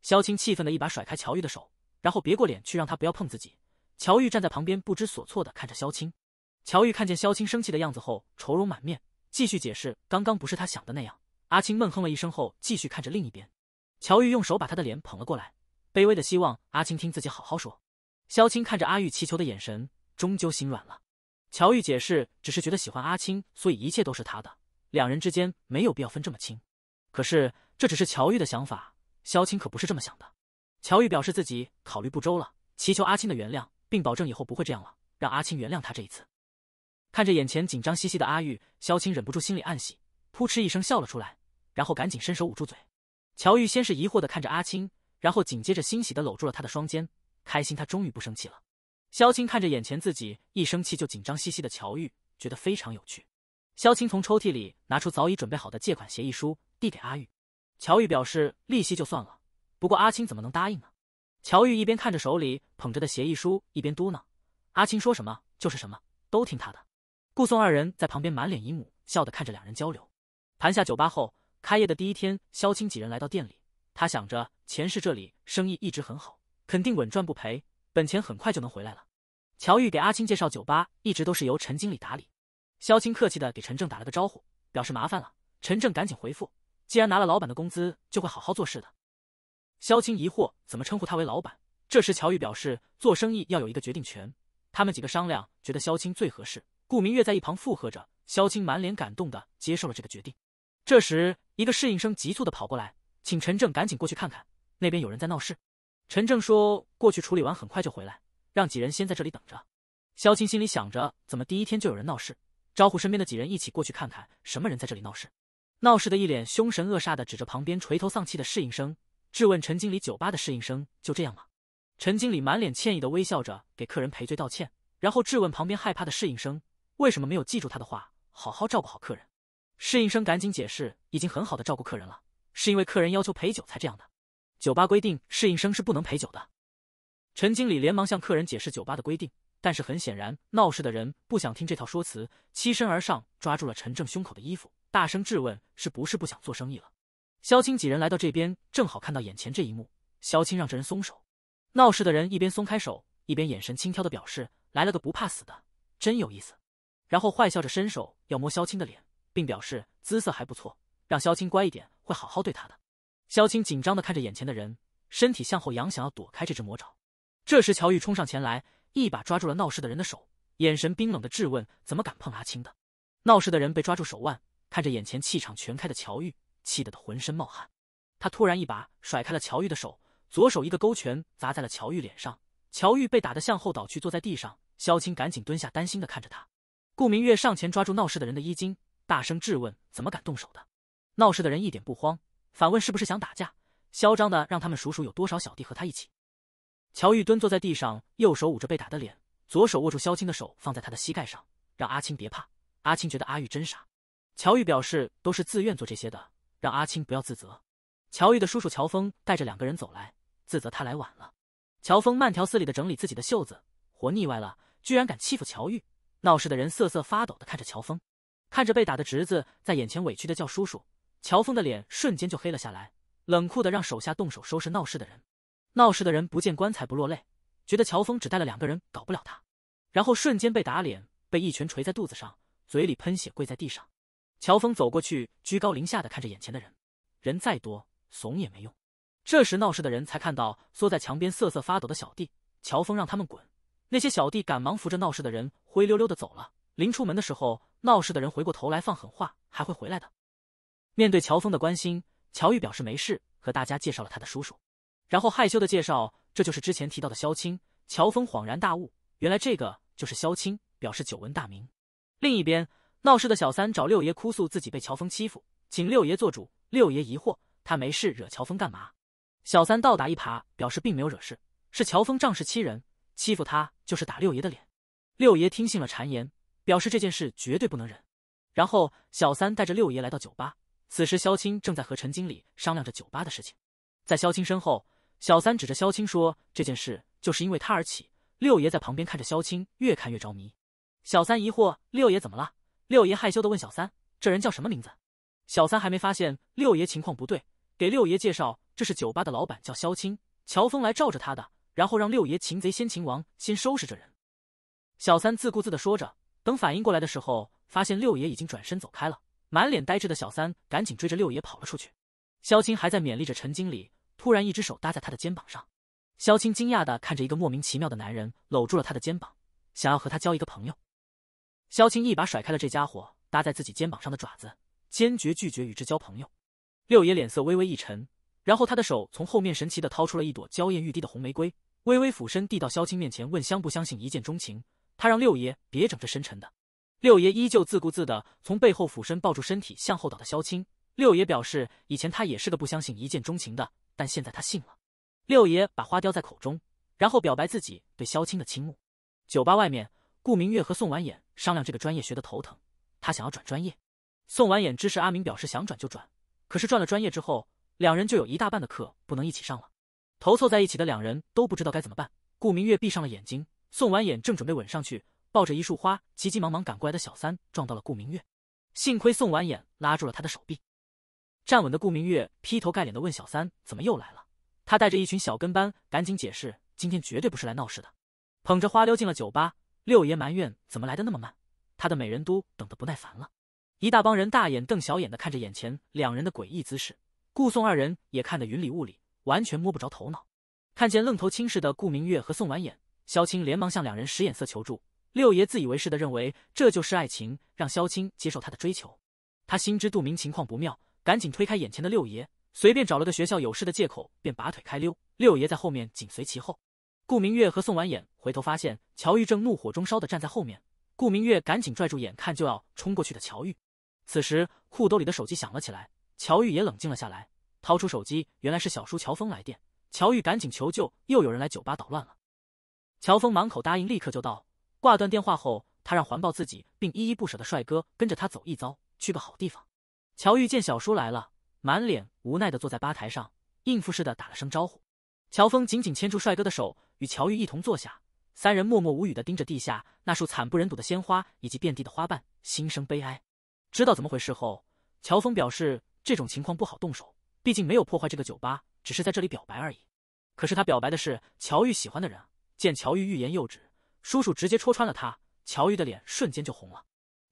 萧青气愤的一把甩开乔玉的手，然后别过脸去，让他不要碰自己。乔玉站在旁边不知所措的看着萧青。乔玉看见萧青生气的样子后，愁容满面，继续解释，刚刚不是他想的那样。阿青闷哼了一声后，继续看着另一边。乔玉用手把他的脸捧了过来，卑微的希望阿青听自己好好说。萧青看着阿玉祈求的眼神，终究心软了。乔玉解释，只是觉得喜欢阿青，所以一切都是他的，两人之间没有必要分这么清。可是这只是乔玉的想法。萧青可不是这么想的，乔玉表示自己考虑不周了，祈求阿青的原谅，并保证以后不会这样了，让阿青原谅他这一次。看着眼前紧张兮兮的阿玉，萧青忍不住心里暗喜，扑哧一声笑了出来，然后赶紧伸手捂住嘴。乔玉先是疑惑的看着阿青，然后紧接着欣喜的搂住了他的双肩，开心他终于不生气了。萧青看着眼前自己一生气就紧张兮兮的乔玉，觉得非常有趣。萧青从抽屉里拿出早已准备好的借款协议书，递给阿玉。乔玉表示利息就算了，不过阿青怎么能答应呢？乔玉一边看着手里捧着的协议书，一边嘟囔：“阿青说什么就是什么，都听他的。”顾宋二人在旁边满脸姨母笑的看着两人交流。盘下酒吧后，开业的第一天，萧青几人来到店里，他想着前世这里生意一直很好，肯定稳赚不赔，本钱很快就能回来了。乔玉给阿青介绍，酒吧一直都是由陈经理打理。萧青客气的给陈正打了个招呼，表示麻烦了。陈正赶紧回复。既然拿了老板的工资，就会好好做事的。萧青疑惑，怎么称呼他为老板？这时，乔玉表示做生意要有一个决定权，他们几个商量，觉得萧青最合适。顾明月在一旁附和着，萧青满脸感动的接受了这个决定。这时，一个侍应生急促的跑过来，请陈正赶紧过去看看，那边有人在闹事。陈正说过去处理完很快就回来，让几人先在这里等着。萧青心里想着怎么第一天就有人闹事，招呼身边的几人一起过去看看什么人在这里闹事。闹事的一脸凶神恶煞的指着旁边垂头丧气的侍应生，质问陈经理：“酒吧的侍应生就这样吗？”陈经理满脸歉意的微笑着给客人赔罪道歉，然后质问旁边害怕的侍应生：“为什么没有记住他的话，好好照顾好客人？”侍应生赶紧解释：“已经很好的照顾客人了，是因为客人要求陪酒才这样的。酒吧规定，侍应生是不能陪酒的。”陈经理连忙向客人解释酒吧的规定。但是很显然，闹事的人不想听这套说辞，欺身而上，抓住了陈正胸口的衣服，大声质问：“是不是不想做生意了？”萧青几人来到这边，正好看到眼前这一幕。萧青让这人松手，闹事的人一边松开手，一边眼神轻佻的表示：“来了个不怕死的，真有意思。”然后坏笑着伸手要摸萧青的脸，并表示：“姿色还不错，让萧青乖一点，会好好对他的。”萧青紧张的看着眼前的人，身体向后仰，想要躲开这只魔爪。这时，乔玉冲上前来。一把抓住了闹事的人的手，眼神冰冷的质问：“怎么敢碰阿青的？”闹事的人被抓住手腕，看着眼前气场全开的乔玉，气得的浑身冒汗。他突然一把甩开了乔玉的手，左手一个勾拳砸在了乔玉脸上。乔玉被打得向后倒去，坐在地上。萧青赶紧蹲下，担心的看着他。顾明月上前抓住闹事的人的衣襟，大声质问：“怎么敢动手的？”闹事的人一点不慌，反问：“是不是想打架？”嚣张的让他们数数有多少小弟和他一起。乔玉蹲坐在地上，右手捂着被打的脸，左手握住萧青的手，放在他的膝盖上，让阿青别怕。阿青觉得阿玉真傻。乔玉表示都是自愿做这些的，让阿青不要自责。乔玉的叔叔乔峰带着两个人走来，自责他来晚了。乔峰慢条斯理的整理自己的袖子，活腻歪了，居然敢欺负乔玉！闹事的人瑟瑟发抖的看着乔峰，看着被打的侄子在眼前委屈的叫叔叔，乔峰的脸瞬间就黑了下来，冷酷的让手下动手收拾闹事的人。闹事的人不见棺材不落泪，觉得乔峰只带了两个人搞不了他，然后瞬间被打脸，被一拳捶在肚子上，嘴里喷血跪在地上。乔峰走过去，居高临下的看着眼前的人，人再多，怂也没用。这时闹事的人才看到缩在墙边瑟瑟发抖的小弟，乔峰让他们滚，那些小弟赶忙扶着闹事的人灰溜溜的走了。临出门的时候，闹事的人回过头来放狠话，还会回来的。面对乔峰的关心，乔玉表示没事，和大家介绍了他的叔叔。然后害羞的介绍，这就是之前提到的萧青。乔峰恍然大悟，原来这个就是萧青，表示久闻大名。另一边，闹事的小三找六爷哭诉自己被乔峰欺负，请六爷做主。六爷疑惑，他没事惹乔峰干嘛？小三倒打一耙，表示并没有惹事，是乔峰仗势欺人，欺负他就是打六爷的脸。六爷听信了谗言，表示这件事绝对不能忍。然后小三带着六爷来到酒吧，此时萧青正在和陈经理商量着酒吧的事情，在萧青身后。小三指着萧青说：“这件事就是因为他而起。”六爷在旁边看着萧青，越看越着迷。小三疑惑：“六爷怎么了？”六爷害羞的问小三：“这人叫什么名字？”小三还没发现六爷情况不对，给六爷介绍：“这是酒吧的老板，叫萧青，乔峰来罩着他的，然后让六爷擒贼先擒王，先收拾这人。”小三自顾自的说着，等反应过来的时候，发现六爷已经转身走开了，满脸呆滞的小三赶紧追着六爷跑了出去。萧青还在勉励着陈经理。突然，一只手搭在他的肩膀上，萧青惊讶的看着一个莫名其妙的男人搂住了他的肩膀，想要和他交一个朋友。萧青一把甩开了这家伙搭在自己肩膀上的爪子，坚决拒绝与之交朋友。六爷脸色微微一沉，然后他的手从后面神奇的掏出了一朵娇艳欲滴的红玫瑰，微微俯身递到萧青面前，问相不相信一见钟情？他让六爷别整这深沉的。六爷依旧自顾自的从背后俯身抱住身体向后倒的萧青。六爷表示以前他也是个不相信一见钟情的。但现在他信了，六爷把花叼在口中，然后表白自己对萧青的倾慕。酒吧外面，顾明月和宋婉眼商量这个专业学的头疼，他想要转专业。宋婉眼支持阿明，表示想转就转。可是转了专业之后，两人就有一大半的课不能一起上了。头凑在一起的两人都不知道该怎么办。顾明月闭上了眼睛，宋婉眼正准备吻上去，抱着一束花急急忙忙赶过来的小三撞到了顾明月，幸亏宋婉眼拉住了他的手臂。站稳的顾明月劈头盖脸的问小三怎么又来了？他带着一群小跟班赶紧解释，今天绝对不是来闹事的。捧着花溜进了酒吧。六爷埋怨怎么来的那么慢，他的美人都等得不耐烦了。一大帮人大眼瞪小眼的看着眼前两人的诡异姿势，顾宋二人也看得云里雾里，完全摸不着头脑。看见愣头青似的顾明月和宋婉眼，萧青连忙向两人使眼色求助。六爷自以为是的认为这就是爱情，让萧青接受他的追求。他心知肚明情况不妙。赶紧推开眼前的六爷，随便找了个学校有事的借口，便拔腿开溜。六爷在后面紧随其后。顾明月和宋婉眼回头发现，乔玉正怒火中烧的站在后面。顾明月赶紧拽住，眼看就要冲过去的乔玉。此时裤兜里的手机响了起来，乔玉也冷静了下来，掏出手机，原来是小叔乔峰来电。乔玉赶紧求救，又有人来酒吧捣乱了。乔峰满口答应，立刻就到。挂断电话后，他让环抱自己并依依不舍的帅哥跟着他走一遭，去个好地方。乔玉见小叔来了，满脸无奈的坐在吧台上，应付似的打了声招呼。乔峰紧紧牵住帅哥的手，与乔玉一同坐下，三人默默无语的盯着地下那束惨不忍睹的鲜花以及遍地的花瓣，心生悲哀。知道怎么回事后，乔峰表示这种情况不好动手，毕竟没有破坏这个酒吧，只是在这里表白而已。可是他表白的是乔玉喜欢的人见乔玉欲言又止，叔叔直接戳穿了他，乔玉的脸瞬间就红了。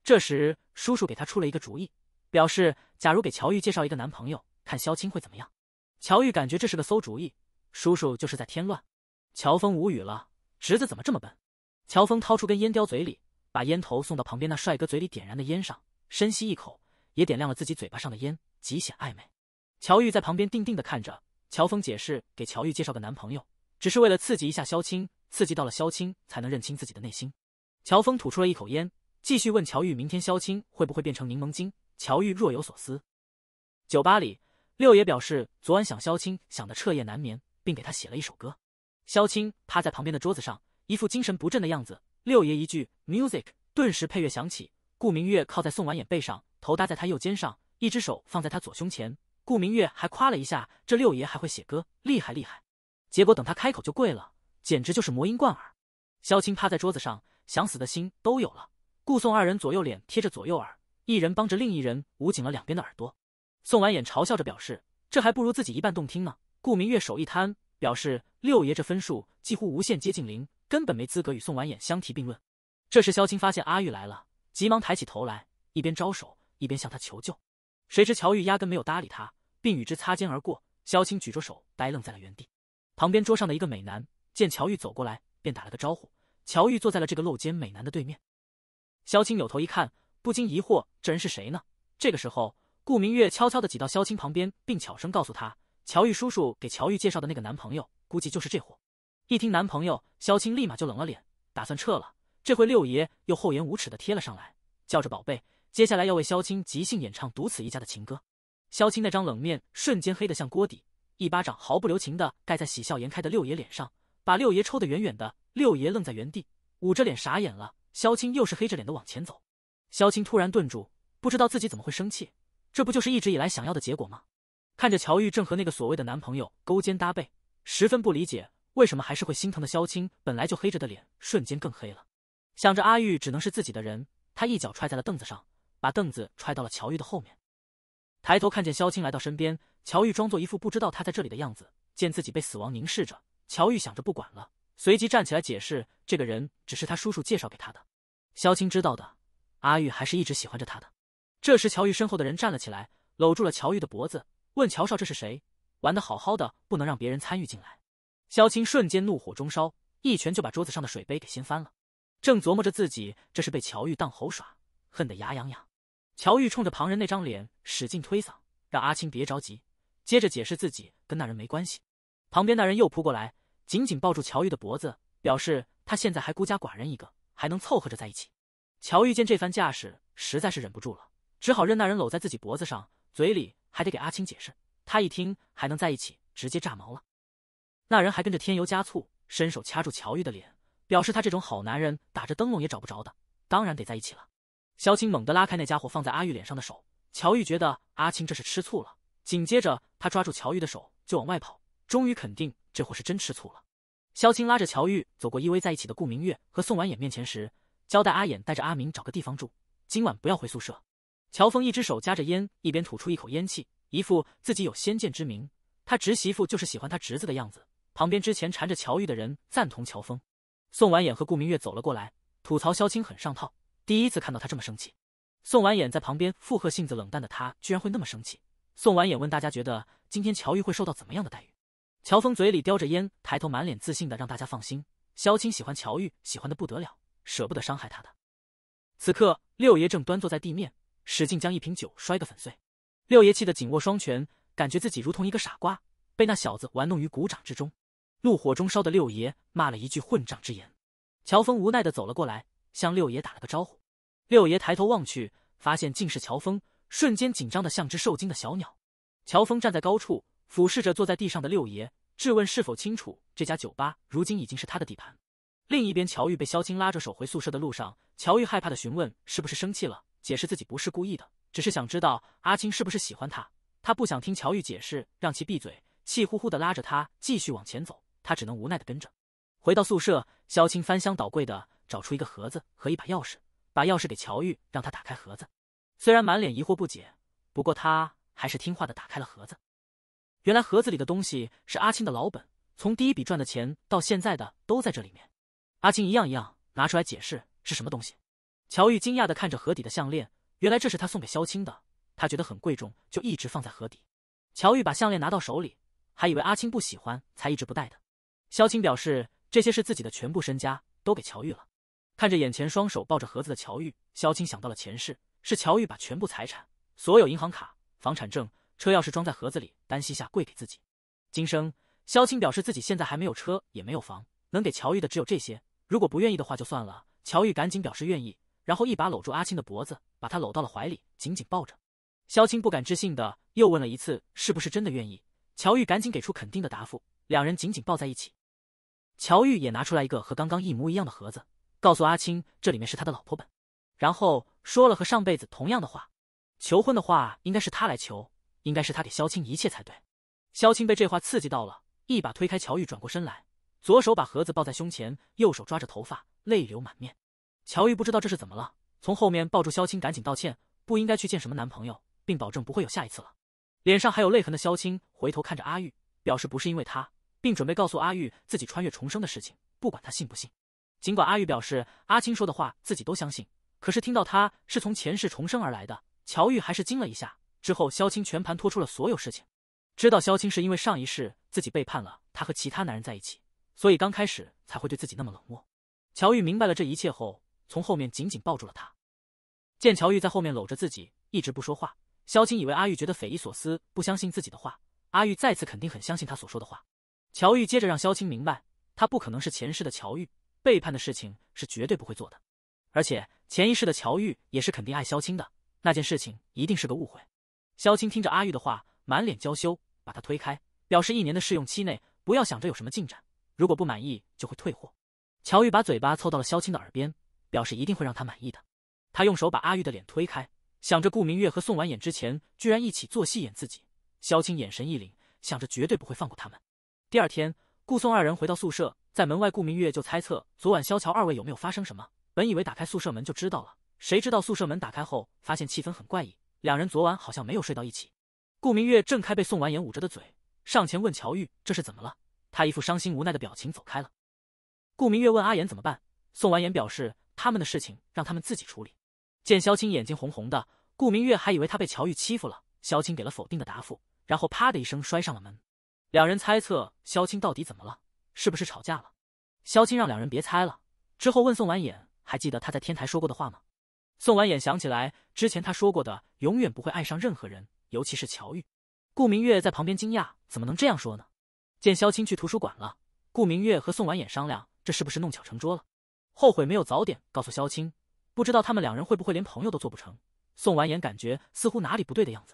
这时，叔叔给他出了一个主意。表示，假如给乔玉介绍一个男朋友，看萧青会怎么样？乔玉感觉这是个馊主意，叔叔就是在添乱。乔峰无语了，侄子怎么这么笨？乔峰掏出根烟叼嘴里，把烟头送到旁边那帅哥嘴里点燃的烟上，深吸一口，也点亮了自己嘴巴上的烟，极显暧昧。乔玉在旁边定定的看着。乔峰解释，给乔玉介绍个男朋友，只是为了刺激一下萧青，刺激到了萧青才能认清自己的内心。乔峰吐出了一口烟，继续问乔玉，明天萧青会不会变成柠檬精？乔玉若有所思。酒吧里，六爷表示昨晚想萧青想得彻夜难眠，并给他写了一首歌。萧青趴在旁边的桌子上，一副精神不振的样子。六爷一句 music，顿时配乐响起。顾明月靠在宋婉眼背上，头搭在他右肩上，一只手放在他左胸前。顾明月还夸了一下这六爷还会写歌，厉害厉害。结果等他开口就跪了，简直就是魔音贯耳。萧青趴在桌子上，想死的心都有了。顾宋二人左右脸贴着左右耳。一人帮着另一人捂紧了两边的耳朵，宋婉眼嘲笑着表示，这还不如自己一半动听呢。顾明月手一摊，表示六爷这分数几乎无限接近零，根本没资格与宋婉眼相提并论。这时，萧青发现阿玉来了，急忙抬起头来，一边招手，一边向他求救。谁知乔玉压根没有搭理他，并与之擦肩而过。萧青举着手，呆愣在了原地。旁边桌上的一个美男见乔玉走过来，便打了个招呼。乔玉坐在了这个露肩美男的对面。萧青扭头一看。不禁疑惑，这人是谁呢？这个时候，顾明月悄悄的挤到萧青旁边，并悄声告诉她：“乔玉叔叔给乔玉介绍的那个男朋友，估计就是这货。”一听男朋友，萧青立马就冷了脸，打算撤了。这回六爷又厚颜无耻的贴了上来，叫着宝贝，接下来要为萧青即兴演唱《独此一家》的情歌。萧青那张冷面瞬间黑得像锅底，一巴掌毫不留情的盖在喜笑颜开的六爷脸上，把六爷抽得远远的。六爷愣在原地，捂着脸傻眼了。萧青又是黑着脸的往前走。萧青突然顿住，不知道自己怎么会生气，这不就是一直以来想要的结果吗？看着乔玉正和那个所谓的男朋友勾肩搭背，十分不理解为什么还是会心疼的萧青，本来就黑着的脸瞬间更黑了。想着阿玉只能是自己的人，他一脚踹在了凳子上，把凳子踹到了乔玉的后面。抬头看见萧青来到身边，乔玉装作一副不知道他在这里的样子。见自己被死亡凝视着，乔玉想着不管了，随即站起来解释，这个人只是他叔叔介绍给他的。萧青知道的。阿玉还是一直喜欢着他的。这时，乔玉身后的人站了起来，搂住了乔玉的脖子，问乔少：“这是谁？玩的好好的，不能让别人参与进来。”萧青瞬间怒火中烧，一拳就把桌子上的水杯给掀翻了。正琢磨着自己这是被乔玉当猴耍，恨得牙痒痒。乔玉冲着旁人那张脸使劲推搡，让阿青别着急，接着解释自己跟那人没关系。旁边那人又扑过来，紧紧抱住乔玉的脖子，表示他现在还孤家寡人一个，还能凑合着在一起。乔玉见这番架势，实在是忍不住了，只好任那人搂在自己脖子上，嘴里还得给阿青解释。他一听还能在一起，直接炸毛了。那人还跟着添油加醋，伸手掐住乔玉的脸，表示他这种好男人打着灯笼也找不着的，当然得在一起了。萧青猛地拉开那家伙放在阿玉脸上的手，乔玉觉得阿青这是吃醋了。紧接着，他抓住乔玉的手就往外跑，终于肯定这货是真吃醋了。萧青拉着乔玉走过依偎在一起的顾明月和宋婉眼面前时。交代阿衍带着阿明找个地方住，今晚不要回宿舍。乔峰一只手夹着烟，一边吐出一口烟气，一副自己有先见之明。他侄媳妇就是喜欢他侄子的样子。旁边之前缠着乔玉的人赞同乔峰。宋婉衍和顾明月走了过来，吐槽萧青很上套，第一次看到他这么生气。宋婉衍在旁边附和，性子冷淡的他居然会那么生气。宋婉衍问大家觉得今天乔玉会受到怎么样的待遇？乔峰嘴里叼着烟，抬头满脸自信的让大家放心。萧青喜欢乔玉，喜欢的不得了。舍不得伤害他的。此刻，六爷正端坐在地面，使劲将一瓶酒摔个粉碎。六爷气得紧握双拳，感觉自己如同一个傻瓜，被那小子玩弄于股掌之中。怒火中烧的六爷骂了一句混账之言。乔峰无奈的走了过来，向六爷打了个招呼。六爷抬头望去，发现竟是乔峰，瞬间紧张的像只受惊的小鸟。乔峰站在高处，俯视着坐在地上的六爷，质问是否清楚，这家酒吧如今已经是他的地盘。另一边，乔玉被萧青拉着手回宿舍的路上，乔玉害怕的询问：“是不是生气了？”解释自己不是故意的，只是想知道阿青是不是喜欢他。他不想听乔玉解释，让其闭嘴，气呼呼的拉着他继续往前走。他只能无奈的跟着。回到宿舍，萧青翻箱倒柜的找出一个盒子和一把钥匙，把钥匙给乔玉，让他打开盒子。虽然满脸疑惑不解，不过他还是听话的打开了盒子。原来盒子里的东西是阿青的老本，从第一笔赚的钱到现在的都在这里面。阿青一样一样拿出来解释是什么东西。乔玉惊讶的看着盒底的项链，原来这是他送给萧青的。他觉得很贵重，就一直放在盒底。乔玉把项链拿到手里，还以为阿青不喜欢才一直不戴的。萧青表示，这些是自己的全部身家，都给乔玉了。看着眼前双手抱着盒子的乔玉，萧青想到了前世，是乔玉把全部财产、所有银行卡、房产证、车钥匙装在盒子里，单膝下跪给自己。今生，萧青表示自己现在还没有车，也没有房，能给乔玉的只有这些。如果不愿意的话，就算了。乔玉赶紧表示愿意，然后一把搂住阿青的脖子，把他搂到了怀里，紧紧抱着。萧青不敢置信的又问了一次，是不是真的愿意？乔玉赶紧给出肯定的答复，两人紧紧抱在一起。乔玉也拿出来一个和刚刚一模一样的盒子，告诉阿青这里面是他的老婆本，然后说了和上辈子同样的话，求婚的话应该是他来求，应该是他给萧青一切才对。萧青被这话刺激到了，一把推开乔玉，转过身来。左手把盒子抱在胸前，右手抓着头发，泪流满面。乔玉不知道这是怎么了，从后面抱住萧青，赶紧道歉，不应该去见什么男朋友，并保证不会有下一次了。脸上还有泪痕的萧青回头看着阿玉，表示不是因为他，并准备告诉阿玉自己穿越重生的事情，不管他信不信。尽管阿玉表示阿青说的话自己都相信，可是听到他是从前世重生而来的，乔玉还是惊了一下。之后萧青全盘托出了所有事情，知道萧青是因为上一世自己背叛了他和其他男人在一起。所以刚开始才会对自己那么冷漠。乔玉明白了这一切后，从后面紧紧抱住了他。见乔玉在后面搂着自己，一直不说话，萧青以为阿玉觉得匪夷所思，不相信自己的话。阿玉再次肯定，很相信他所说的话。乔玉接着让萧青明白，他不可能是前世的乔玉，背叛的事情是绝对不会做的。而且前一世的乔玉也是肯定爱萧青的，那件事情一定是个误会。萧青听着阿玉的话，满脸娇羞，把他推开，表示一年的试用期内不要想着有什么进展。如果不满意就会退货。乔玉把嘴巴凑到了萧青的耳边，表示一定会让他满意的。他用手把阿玉的脸推开，想着顾明月和宋婉演之前居然一起做戏演自己。萧青眼神一凛，想着绝对不会放过他们。第二天，顾宋二人回到宿舍，在门外顾明月就猜测昨晚萧乔二位有没有发生什么。本以为打开宿舍门就知道了，谁知道宿舍门打开后，发现气氛很怪异，两人昨晚好像没有睡到一起。顾明月挣开被宋婉眼捂着的嘴，上前问乔玉这是怎么了。他一副伤心无奈的表情走开了。顾明月问阿言怎么办，宋完言表示他们的事情让他们自己处理。见萧青眼睛红红的，顾明月还以为他被乔玉欺负了，萧青给了否定的答复，然后啪的一声摔上了门。两人猜测萧青到底怎么了，是不是吵架了？萧青让两人别猜了，之后问宋完言还记得他在天台说过的话吗？宋完言想起来之前他说过的永远不会爱上任何人，尤其是乔玉。顾明月在旁边惊讶，怎么能这样说呢？见萧青去图书馆了，顾明月和宋婉衍商量，这是不是弄巧成拙了？后悔没有早点告诉萧青，不知道他们两人会不会连朋友都做不成。宋婉衍感觉似乎哪里不对的样子。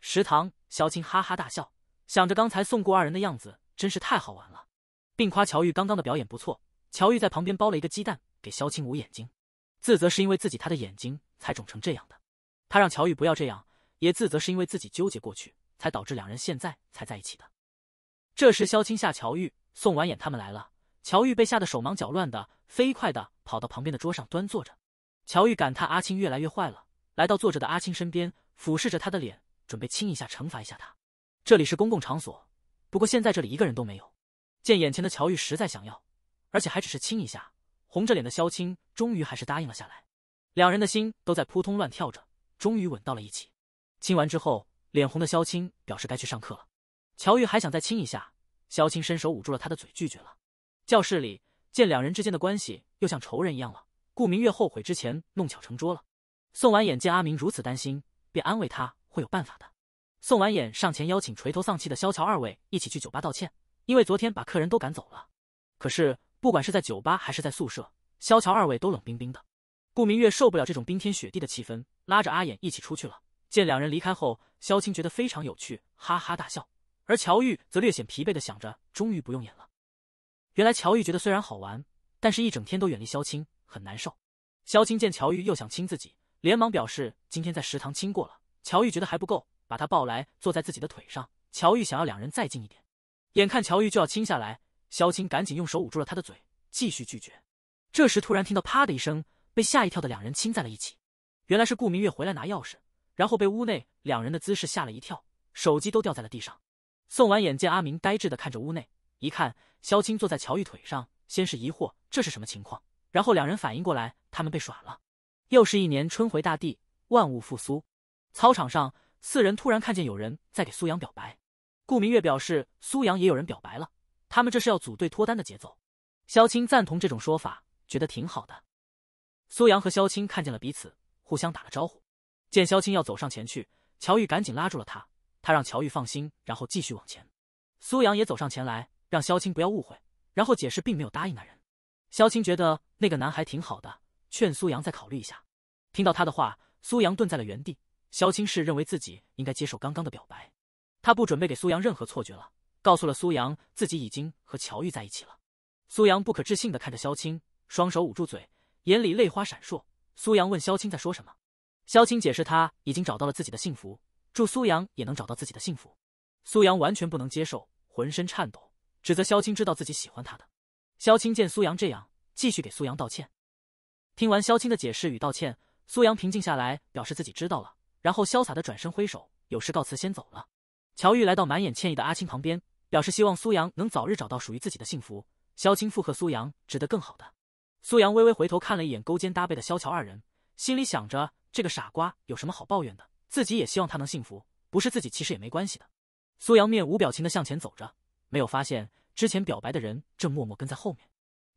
食堂，萧青哈哈大笑，想着刚才宋顾二人的样子真是太好玩了，并夸乔玉刚刚的表演不错。乔玉在旁边剥了一个鸡蛋给萧青捂眼睛，自责是因为自己他的眼睛才肿成这样的。他让乔玉不要这样，也自责是因为自己纠结过去，才导致两人现在才在一起的。这时，萧青下乔玉、宋婉眼他们来了。乔玉被吓得手忙脚乱的，飞快的跑到旁边的桌上端坐着。乔玉感叹阿青越来越坏了，来到坐着的阿青身边，俯视着他的脸，准备亲一下惩罚一下他。这里是公共场所，不过现在这里一个人都没有。见眼前的乔玉实在想要，而且还只是亲一下，红着脸的萧青终于还是答应了下来。两人的心都在扑通乱跳着，终于吻到了一起。亲完之后，脸红的萧青表示该去上课了。乔玉还想再亲一下，萧青伸手捂住了他的嘴，拒绝了。教室里，见两人之间的关系又像仇人一样了，顾明月后悔之前弄巧成拙了。宋婉眼见阿明如此担心，便安慰他会有办法的。宋婉眼上前邀请垂头丧气的萧乔二位一起去酒吧道歉，因为昨天把客人都赶走了。可是不管是在酒吧还是在宿舍，萧乔二位都冷冰冰的。顾明月受不了这种冰天雪地的气氛，拉着阿衍一起出去了。见两人离开后，萧青觉得非常有趣，哈哈大笑。而乔玉则略显疲惫的想着，终于不用演了。原来乔玉觉得虽然好玩，但是一整天都远离萧青很难受。萧青见乔玉又想亲自己，连忙表示今天在食堂亲过了。乔玉觉得还不够，把他抱来坐在自己的腿上。乔玉想要两人再近一点，眼看乔玉就要亲下来，萧青赶紧用手捂住了他的嘴，继续拒绝。这时突然听到啪的一声，被吓一跳的两人亲在了一起。原来是顾明月回来拿钥匙，然后被屋内两人的姿势吓了一跳，手机都掉在了地上。宋婉眼见阿明呆滞的看着屋内，一看，萧青坐在乔玉腿上，先是疑惑这是什么情况，然后两人反应过来，他们被耍了。又是一年春回大地，万物复苏。操场上，四人突然看见有人在给苏阳表白，顾明月表示苏阳也有人表白了，他们这是要组队脱单的节奏。萧青赞同这种说法，觉得挺好的。苏阳和萧青看见了彼此，互相打了招呼。见萧青要走上前去，乔玉赶紧拉住了他。他让乔玉放心，然后继续往前。苏阳也走上前来，让萧青不要误会，然后解释并没有答应那人。萧青觉得那个男孩挺好的，劝苏阳再考虑一下。听到他的话，苏阳顿在了原地。萧青是认为自己应该接受刚刚的表白，他不准备给苏阳任何错觉了，告诉了苏阳自己已经和乔玉在一起了。苏阳不可置信的看着萧青，双手捂住嘴，眼里泪花闪烁。苏阳问萧青在说什么，萧青解释他已经找到了自己的幸福。祝苏阳也能找到自己的幸福。苏阳完全不能接受，浑身颤抖，指责萧青知道自己喜欢他的。萧青见苏阳这样，继续给苏阳道歉。听完萧青的解释与道歉，苏阳平静下来，表示自己知道了，然后潇洒的转身挥手，有事告辞先走了。乔玉来到满眼歉意的阿青旁边，表示希望苏阳能早日找到属于自己的幸福。萧青附和苏阳，值得更好的。苏阳微微回头看了一眼勾肩搭背的萧乔二人，心里想着这个傻瓜有什么好抱怨的。自己也希望他能幸福，不是自己其实也没关系的。苏阳面无表情的向前走着，没有发现之前表白的人正默默跟在后面。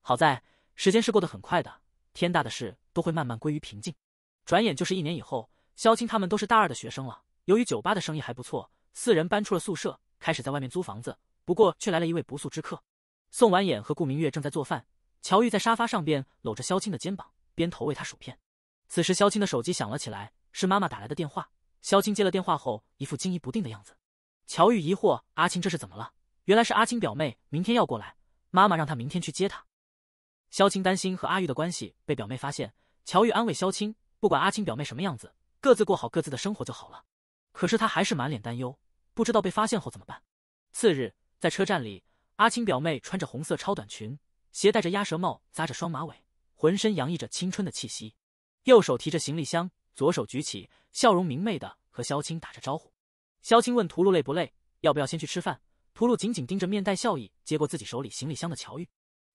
好在时间是过得很快的，天大的事都会慢慢归于平静。转眼就是一年以后，萧青他们都是大二的学生了。由于酒吧的生意还不错，四人搬出了宿舍，开始在外面租房子。不过却来了一位不速之客。宋婉眼和顾明月正在做饭，乔玉在沙发上边搂着萧青的肩膀，边投喂他薯片。此时萧青的手机响了起来，是妈妈打来的电话。萧青接了电话后，一副惊疑不定的样子。乔玉疑惑：“阿青这是怎么了？”原来是阿青表妹明天要过来，妈妈让她明天去接她。萧青担心和阿玉的关系被表妹发现。乔玉安慰萧青：“不管阿青表妹什么样子，各自过好各自的生活就好了。”可是她还是满脸担忧，不知道被发现后怎么办。次日，在车站里，阿青表妹穿着红色超短裙，携带着鸭舌帽，扎着双马尾，浑身洋溢着青春的气息，右手提着行李箱，左手举起。笑容明媚的和萧青打着招呼，萧青问屠露累不累，要不要先去吃饭。屠露紧紧盯着面带笑意接过自己手里行李箱的乔玉，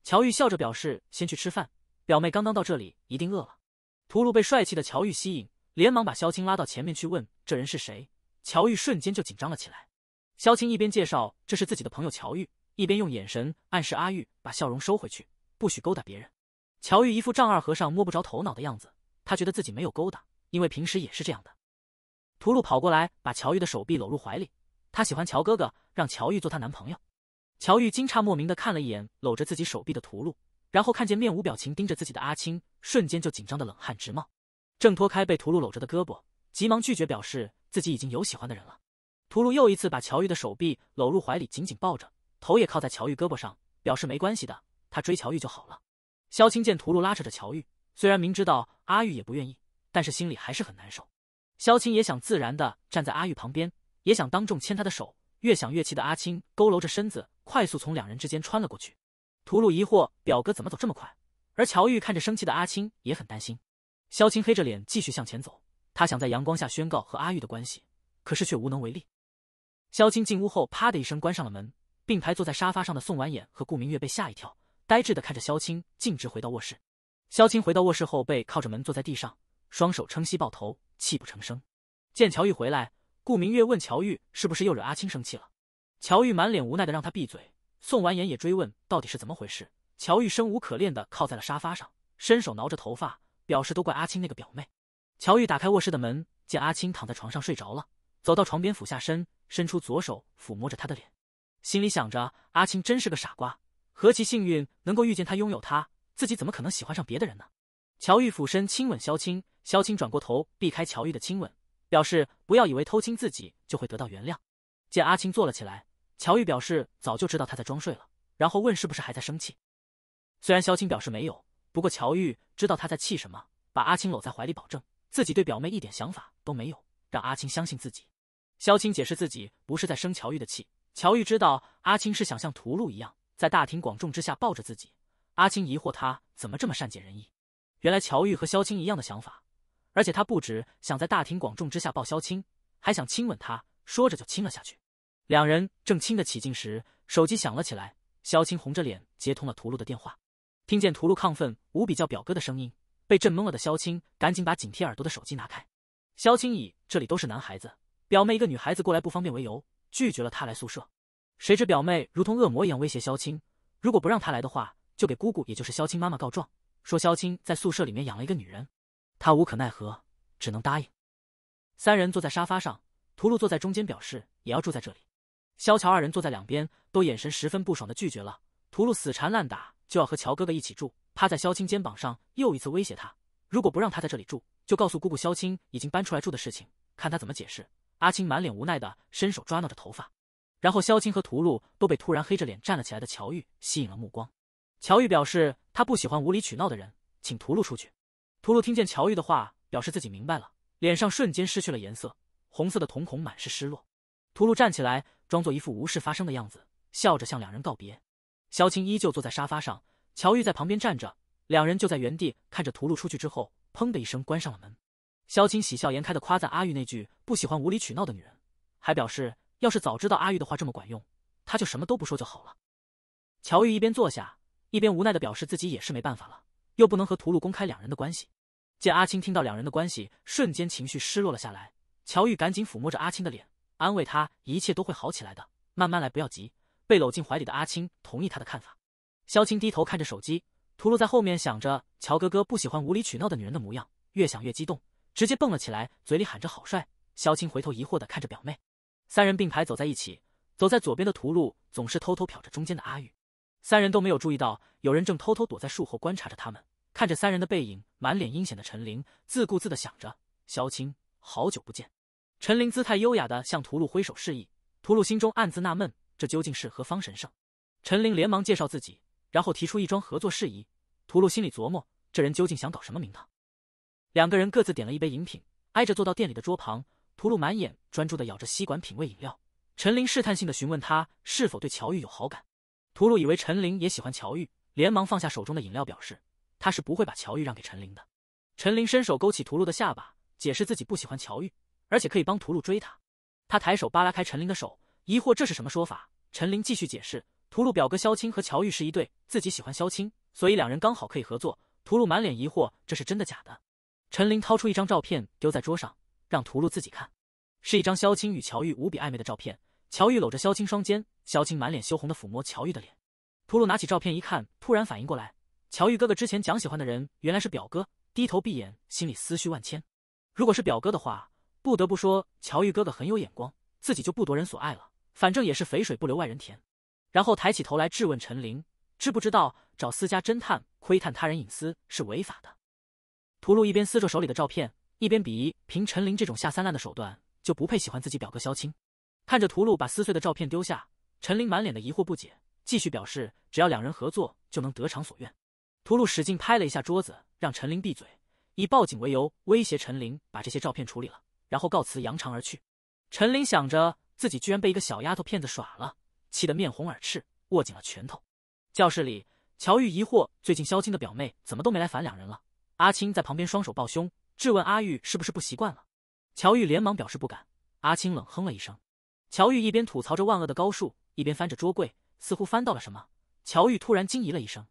乔玉笑着表示先去吃饭，表妹刚刚到这里一定饿了。屠露被帅气的乔玉吸引，连忙把萧青拉到前面去问这人是谁。乔玉瞬间就紧张了起来。萧青一边介绍这是自己的朋友乔玉，一边用眼神暗示阿玉把笑容收回去，不许勾搭别人。乔玉一副丈二和尚摸不着头脑的样子，他觉得自己没有勾搭。因为平时也是这样的，屠露跑过来把乔玉的手臂搂入怀里，她喜欢乔哥哥，让乔玉做她男朋友。乔玉惊诧莫名的看了一眼搂着自己手臂的屠露，然后看见面无表情盯着自己的阿青，瞬间就紧张的冷汗直冒，挣脱开被屠露搂着的胳膊，急忙拒绝表示自己已经有喜欢的人了。屠露又一次把乔玉的手臂搂入怀里，紧紧抱着，头也靠在乔玉胳膊上，表示没关系的，他追乔玉就好了。萧青见屠露拉扯着乔玉，虽然明知道阿玉也不愿意。但是心里还是很难受。萧青也想自然的站在阿玉旁边，也想当众牵她的手。越想越气的阿青，佝偻着身子，快速从两人之间穿了过去。屠露疑惑：“表哥怎么走这么快？”而乔玉看着生气的阿青，也很担心。萧青黑着脸继续向前走，他想在阳光下宣告和阿玉的关系，可是却无能为力。萧青进屋后，啪的一声关上了门。并排坐在沙发上的宋婉眼和顾明月被吓一跳，呆滞的看着萧青，径直回到卧室。萧青回到卧室后，背靠着门坐在地上。双手撑膝抱头，泣不成声。见乔玉回来，顾明月问乔玉是不是又惹阿青生气了。乔玉满脸无奈的让他闭嘴。宋完颜也追问到底是怎么回事。乔玉生无可恋的靠在了沙发上，伸手挠着头发，表示都怪阿青那个表妹。乔玉打开卧室的门，见阿青躺在床上睡着了，走到床边俯下身，伸出左手抚摸着他的脸，心里想着阿青真是个傻瓜，何其幸运能够遇见他，拥有他，自己怎么可能喜欢上别的人呢？乔玉俯身亲吻萧青，萧青转过头避开乔玉的亲吻，表示不要以为偷亲自己就会得到原谅。见阿青坐了起来，乔玉表示早就知道他在装睡了，然后问是不是还在生气。虽然萧青表示没有，不过乔玉知道他在气什么，把阿青搂在怀里，保证自己对表妹一点想法都没有，让阿青相信自己。萧青解释自己不是在生乔玉的气，乔玉知道阿青是想像屠戮一样在大庭广众之下抱着自己。阿青疑惑他怎么这么善解人意。原来乔玉和萧青一样的想法，而且他不止想在大庭广众之下抱萧青，还想亲吻她。说着就亲了下去。两人正亲得起劲时，手机响了起来。萧青红着脸接通了屠露的电话，听见屠露亢奋无比叫表哥的声音，被震懵了的萧青赶紧把紧贴耳朵的手机拿开。萧青以这里都是男孩子，表妹一个女孩子过来不方便为由，拒绝了他来宿舍。谁知表妹如同恶魔一样威胁萧青，如果不让他来的话，就给姑姑也就是萧青妈妈告状。说萧青在宿舍里面养了一个女人，他无可奈何，只能答应。三人坐在沙发上，屠露坐在中间，表示也要住在这里。萧乔二人坐在两边，都眼神十分不爽的拒绝了。屠露死缠烂打，就要和乔哥哥一起住，趴在萧青肩膀上又一次威胁他，如果不让他在这里住，就告诉姑姑萧青已经搬出来住的事情，看他怎么解释。阿青满脸无奈的伸手抓挠着头发，然后萧青和屠露都被突然黑着脸站了起来的乔玉吸引了目光。乔玉表示，他不喜欢无理取闹的人，请屠戮出去。屠戮听见乔玉的话，表示自己明白了，脸上瞬间失去了颜色，红色的瞳孔满是失落。屠戮站起来，装作一副无事发生的样子，笑着向两人告别。萧青依旧坐在沙发上，乔玉在旁边站着，两人就在原地看着屠戮出去之后，砰的一声关上了门。萧青喜笑颜开的夸赞阿玉那句不喜欢无理取闹的女人，还表示要是早知道阿玉的话这么管用，他就什么都不说就好了。乔玉一边坐下。一边无奈的表示自己也是没办法了，又不能和屠戮公开两人的关系。见阿青听到两人的关系，瞬间情绪失落了下来。乔玉赶紧抚摸着阿青的脸，安慰他一切都会好起来的，慢慢来，不要急。被搂进怀里的阿青同意他的看法。萧青低头看着手机，屠戮在后面想着乔哥哥不喜欢无理取闹的女人的模样，越想越激动，直接蹦了起来，嘴里喊着好帅。萧青回头疑惑的看着表妹，三人并排走在一起，走在左边的屠戮总是偷偷瞟着中间的阿玉。三人都没有注意到，有人正偷偷躲在树后观察着他们。看着三人的背影，满脸阴险的陈琳自顾自的想着：“萧青，好久不见。”陈琳姿态优雅的向屠露挥手示意，屠露心中暗自纳闷，这究竟是何方神圣？陈琳连忙介绍自己，然后提出一桩合作事宜。屠露心里琢磨，这人究竟想搞什么名堂？两个人各自点了一杯饮品，挨着坐到店里的桌旁。屠露满眼专注的咬着吸管品味饮料，陈林试探性的询问他是否对乔玉有好感。屠露以为陈琳也喜欢乔玉，连忙放下手中的饮料，表示他是不会把乔玉让给陈琳的。陈琳伸手勾起屠露的下巴，解释自己不喜欢乔玉，而且可以帮屠露追她。他抬手扒拉开陈琳的手，疑惑这是什么说法。陈琳继续解释，屠露表哥萧青和乔玉是一对，自己喜欢萧青，所以两人刚好可以合作。屠露满脸疑惑，这是真的假的？陈琳掏出一张照片丢在桌上，让屠露自己看，是一张萧青与乔玉无比暧昧的照片。乔玉搂着萧青双肩，萧青满脸羞红的抚摸乔玉的脸。屠戮拿起照片一看，突然反应过来，乔玉哥哥之前讲喜欢的人原来是表哥，低头闭眼，心里思绪万千。如果是表哥的话，不得不说乔玉哥哥很有眼光，自己就不夺人所爱了，反正也是肥水不流外人田。然后抬起头来质问陈林，知不知道找私家侦探窥探他人隐私是违法的？屠戮一边撕着手里的照片，一边鄙夷，凭陈林这种下三滥的手段，就不配喜欢自己表哥萧青。看着屠露把撕碎的照片丢下，陈琳满脸的疑惑不解，继续表示只要两人合作就能得偿所愿。屠露使劲拍了一下桌子，让陈琳闭嘴，以报警为由威胁陈琳把这些照片处理了，然后告辞扬长而去。陈琳想着自己居然被一个小丫头骗子耍了，气得面红耳赤，握紧了拳头。教室里，乔玉疑惑最近萧青的表妹怎么都没来烦两人了。阿青在旁边双手抱胸，质问阿玉是不是不习惯了。乔玉连忙表示不敢。阿青冷哼了一声。乔玉一边吐槽着万恶的高数，一边翻着桌柜，似乎翻到了什么。乔玉突然惊疑了一声，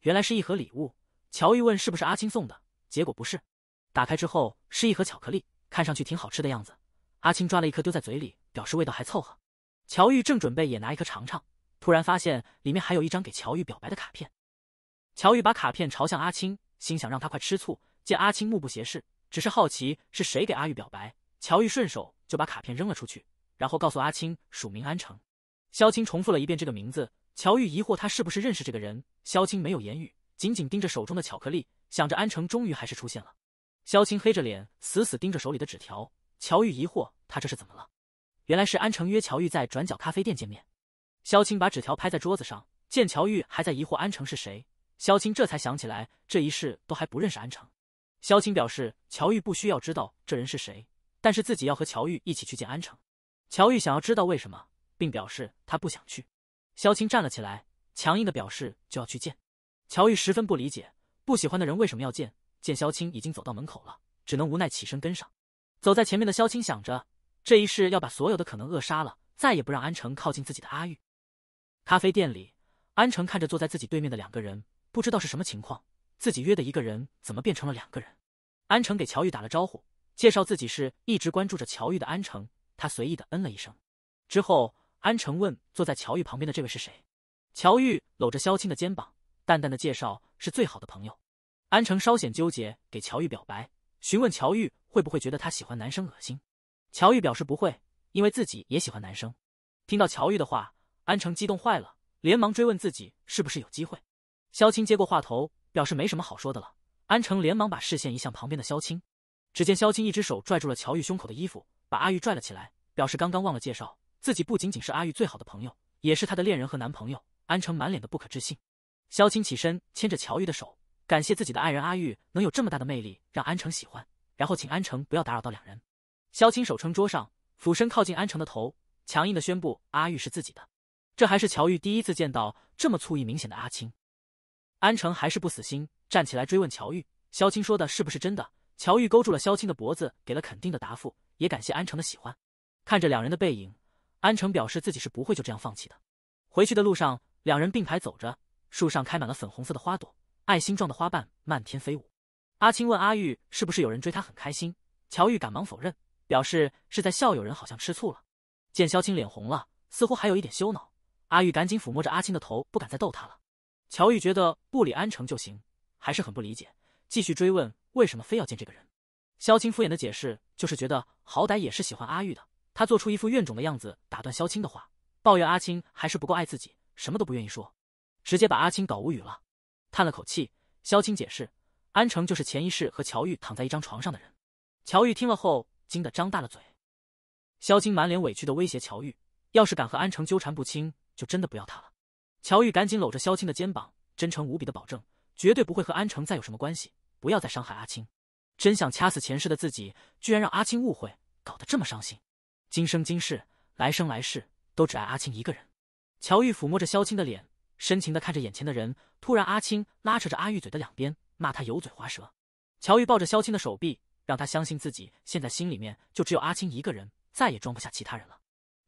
原来是一盒礼物。乔玉问：“是不是阿青送的？”结果不是。打开之后是一盒巧克力，看上去挺好吃的样子。阿青抓了一颗丢在嘴里，表示味道还凑合。乔玉正准备也拿一颗尝尝，突然发现里面还有一张给乔玉表白的卡片。乔玉把卡片朝向阿青，心想让他快吃醋。见阿青目不斜视，只是好奇是谁给阿玉表白，乔玉顺手就把卡片扔了出去。然后告诉阿青署名安城。萧青重复了一遍这个名字。乔玉疑惑，他是不是认识这个人？萧青没有言语，紧紧盯着手中的巧克力，想着安城终于还是出现了。萧青黑着脸，死死盯着手里的纸条。乔玉疑惑，他这是怎么了？原来是安城约乔玉在转角咖啡店见面。萧青把纸条拍在桌子上，见乔玉还在疑惑安城是谁，萧青这才想起来，这一世都还不认识安城。萧青表示，乔玉不需要知道这人是谁，但是自己要和乔玉一起去见安城。乔玉想要知道为什么，并表示他不想去。萧青站了起来，强硬的表示就要去见。乔玉十分不理解，不喜欢的人为什么要见？见萧青已经走到门口了，只能无奈起身跟上。走在前面的萧青想着，这一世要把所有的可能扼杀了，再也不让安城靠近自己的阿玉。咖啡店里，安城看着坐在自己对面的两个人，不知道是什么情况，自己约的一个人怎么变成了两个人？安城给乔玉打了招呼，介绍自己是一直关注着乔玉的安城。他随意的嗯了一声，之后，安城问坐在乔玉旁边的这位是谁。乔玉搂着萧青的肩膀，淡淡的介绍是最好的朋友。安城稍显纠结，给乔玉表白，询问乔玉会不会觉得他喜欢男生恶心。乔玉表示不会，因为自己也喜欢男生。听到乔玉的话，安城激动坏了，连忙追问自己是不是有机会。萧青接过话头，表示没什么好说的了。安城连忙把视线移向旁边的萧青，只见萧青一只手拽住了乔玉胸口的衣服。把阿玉拽了起来，表示刚刚忘了介绍，自己不仅仅是阿玉最好的朋友，也是她的恋人和男朋友。安城满脸的不可置信。萧青起身，牵着乔玉的手，感谢自己的爱人阿玉能有这么大的魅力，让安城喜欢，然后请安城不要打扰到两人。萧青手撑桌上，俯身靠近安城的头，强硬的宣布阿玉是自己的。这还是乔玉第一次见到这么醋意明显的阿青。安城还是不死心，站起来追问乔玉，萧青说的是不是真的？乔玉勾住了萧青的脖子，给了肯定的答复。也感谢安城的喜欢，看着两人的背影，安城表示自己是不会就这样放弃的。回去的路上，两人并排走着，树上开满了粉红色的花朵，爱心状的花瓣漫天飞舞。阿青问阿玉：“是不是有人追她？”很开心。乔玉赶忙否认，表示是在笑，有人好像吃醋了。见萧青脸红了，似乎还有一点羞恼，阿玉赶紧抚摸着阿青的头，不敢再逗他了。乔玉觉得不理安城就行，还是很不理解，继续追问为什么非要见这个人。萧青敷衍的解释。就是觉得好歹也是喜欢阿玉的，他做出一副怨种的样子，打断萧青的话，抱怨阿青还是不够爱自己，什么都不愿意说，直接把阿青搞无语了。叹了口气，萧青解释，安城就是前一世和乔玉躺在一张床上的人。乔玉听了后，惊得张大了嘴。萧青满脸委屈的威胁乔玉，要是敢和安城纠缠不清，就真的不要他了。乔玉赶紧搂着萧青的肩膀，真诚无比的保证，绝对不会和安城再有什么关系，不要再伤害阿青。真想掐死前世的自己，居然让阿青误会，搞得这么伤心。今生今世，来生来世，都只爱阿青一个人。乔玉抚摸着萧青的脸，深情的看着眼前的人。突然，阿青拉扯着阿玉嘴的两边，骂他油嘴滑舌。乔玉抱着萧青的手臂，让他相信自己现在心里面就只有阿青一个人，再也装不下其他人了。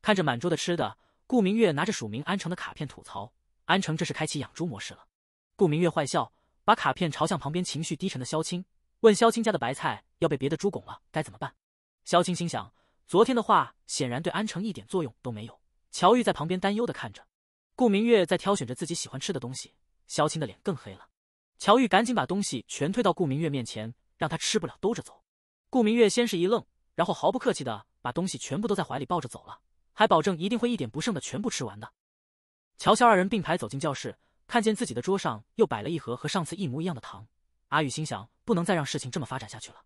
看着满桌的吃的，顾明月拿着署名安城的卡片吐槽：“安城这是开启养猪模式了。”顾明月坏笑，把卡片朝向旁边情绪低沉的萧青。问萧青家的白菜要被别的猪拱了，该怎么办？萧青心想，昨天的话显然对安城一点作用都没有。乔玉在旁边担忧的看着，顾明月在挑选着自己喜欢吃的东西。萧青的脸更黑了，乔玉赶紧把东西全推到顾明月面前，让他吃不了兜着走。顾明月先是一愣，然后毫不客气的把东西全部都在怀里抱着走了，还保证一定会一点不剩的全部吃完的。乔萧二人并排走进教室，看见自己的桌上又摆了一盒和上次一模一样的糖。阿宇心想，不能再让事情这么发展下去了。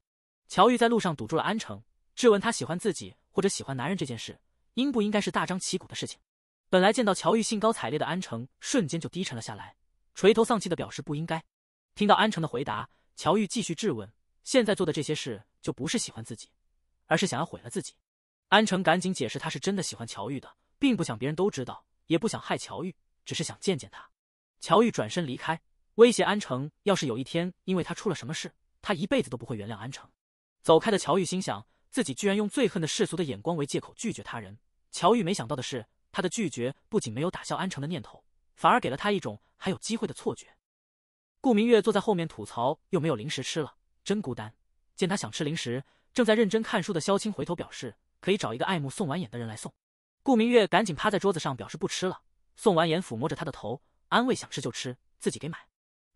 乔玉在路上堵住了安城，质问他喜欢自己或者喜欢男人这件事，应不应该是大张旗鼓的事情？本来见到乔玉兴高采烈的安城，瞬间就低沉了下来，垂头丧气的表示不应该。听到安城的回答，乔玉继续质问：现在做的这些事，就不是喜欢自己，而是想要毁了自己。安城赶紧解释，他是真的喜欢乔玉的，并不想别人都知道，也不想害乔玉，只是想见见他。乔玉转身离开。威胁安城，要是有一天因为他出了什么事，他一辈子都不会原谅安城。走开的乔玉心想，自己居然用最恨的世俗的眼光为借口拒绝他人。乔玉没想到的是，他的拒绝不仅没有打消安城的念头，反而给了他一种还有机会的错觉。顾明月坐在后面吐槽，又没有零食吃了，真孤单。见他想吃零食，正在认真看书的萧青回头表示可以找一个爱慕宋完颜的人来送。顾明月赶紧趴在桌子上表示不吃了。宋完颜抚摸着他的头，安慰想吃就吃，自己给买。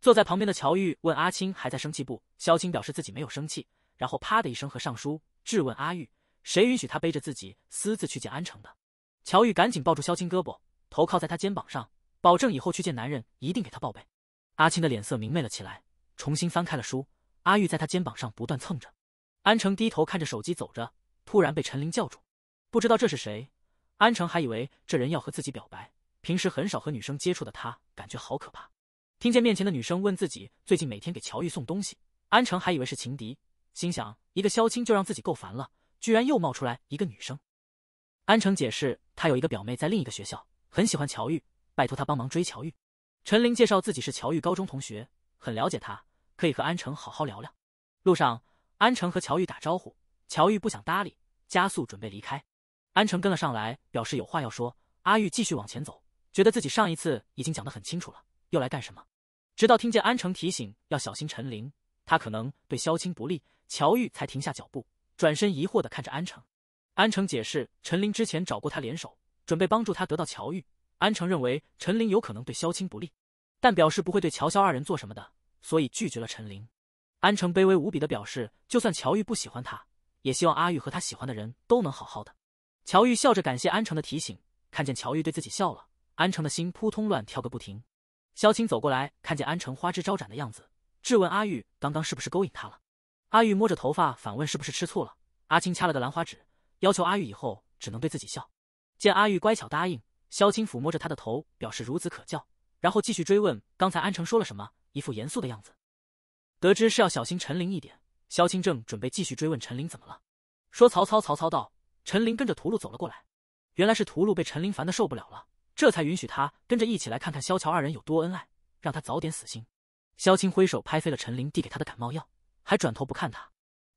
坐在旁边的乔玉问阿青：“还在生气不？”萧青表示自己没有生气，然后啪的一声合上书，质问阿玉：“谁允许他背着自己私自去见安城的？”乔玉赶紧抱住萧青胳膊，头靠在他肩膀上，保证以后去见男人一定给他报备。阿青的脸色明媚了起来，重新翻开了书。阿玉在他肩膀上不断蹭着。安城低头看着手机走着，突然被陈林叫住，不知道这是谁，安城还以为这人要和自己表白。平时很少和女生接触的他，感觉好可怕。听见面前的女生问自己最近每天给乔玉送东西，安城还以为是情敌，心想一个萧青就让自己够烦了，居然又冒出来一个女生。安城解释，他有一个表妹在另一个学校，很喜欢乔玉，拜托他帮忙追乔玉。陈林介绍自己是乔玉高中同学，很了解他，可以和安城好好聊聊。路上，安城和乔玉打招呼，乔玉不想搭理，加速准备离开。安城跟了上来，表示有话要说。阿玉继续往前走，觉得自己上一次已经讲得很清楚了，又来干什么？直到听见安城提醒要小心陈琳，他可能对萧青不利，乔玉才停下脚步，转身疑惑的看着安城。安城解释，陈琳之前找过他联手，准备帮助他得到乔玉。安城认为陈琳有可能对萧青不利，但表示不会对乔萧二人做什么的，所以拒绝了陈琳。安城卑微无比的表示，就算乔玉不喜欢他，也希望阿玉和他喜欢的人都能好好的。乔玉笑着感谢安城的提醒，看见乔玉对自己笑了，安城的心扑通乱跳个不停。萧青走过来看见安城花枝招展的样子，质问阿玉刚刚是不是勾引他了？阿玉摸着头发反问是不是吃醋了？阿青掐了个兰花指，要求阿玉以后只能对自己笑。见阿玉乖巧答应，萧青抚摸着他的头，表示孺子可教，然后继续追问刚才安城说了什么，一副严肃的样子。得知是要小心陈琳一点，萧青正准备继续追问陈琳怎么了，说曹操曹操到，陈琳跟着屠戮走了过来，原来是屠戮被陈林烦的受不了了。这才允许他跟着一起来看看萧乔二人有多恩爱，让他早点死心。萧青挥手拍飞了陈林递给他的感冒药，还转头不看他。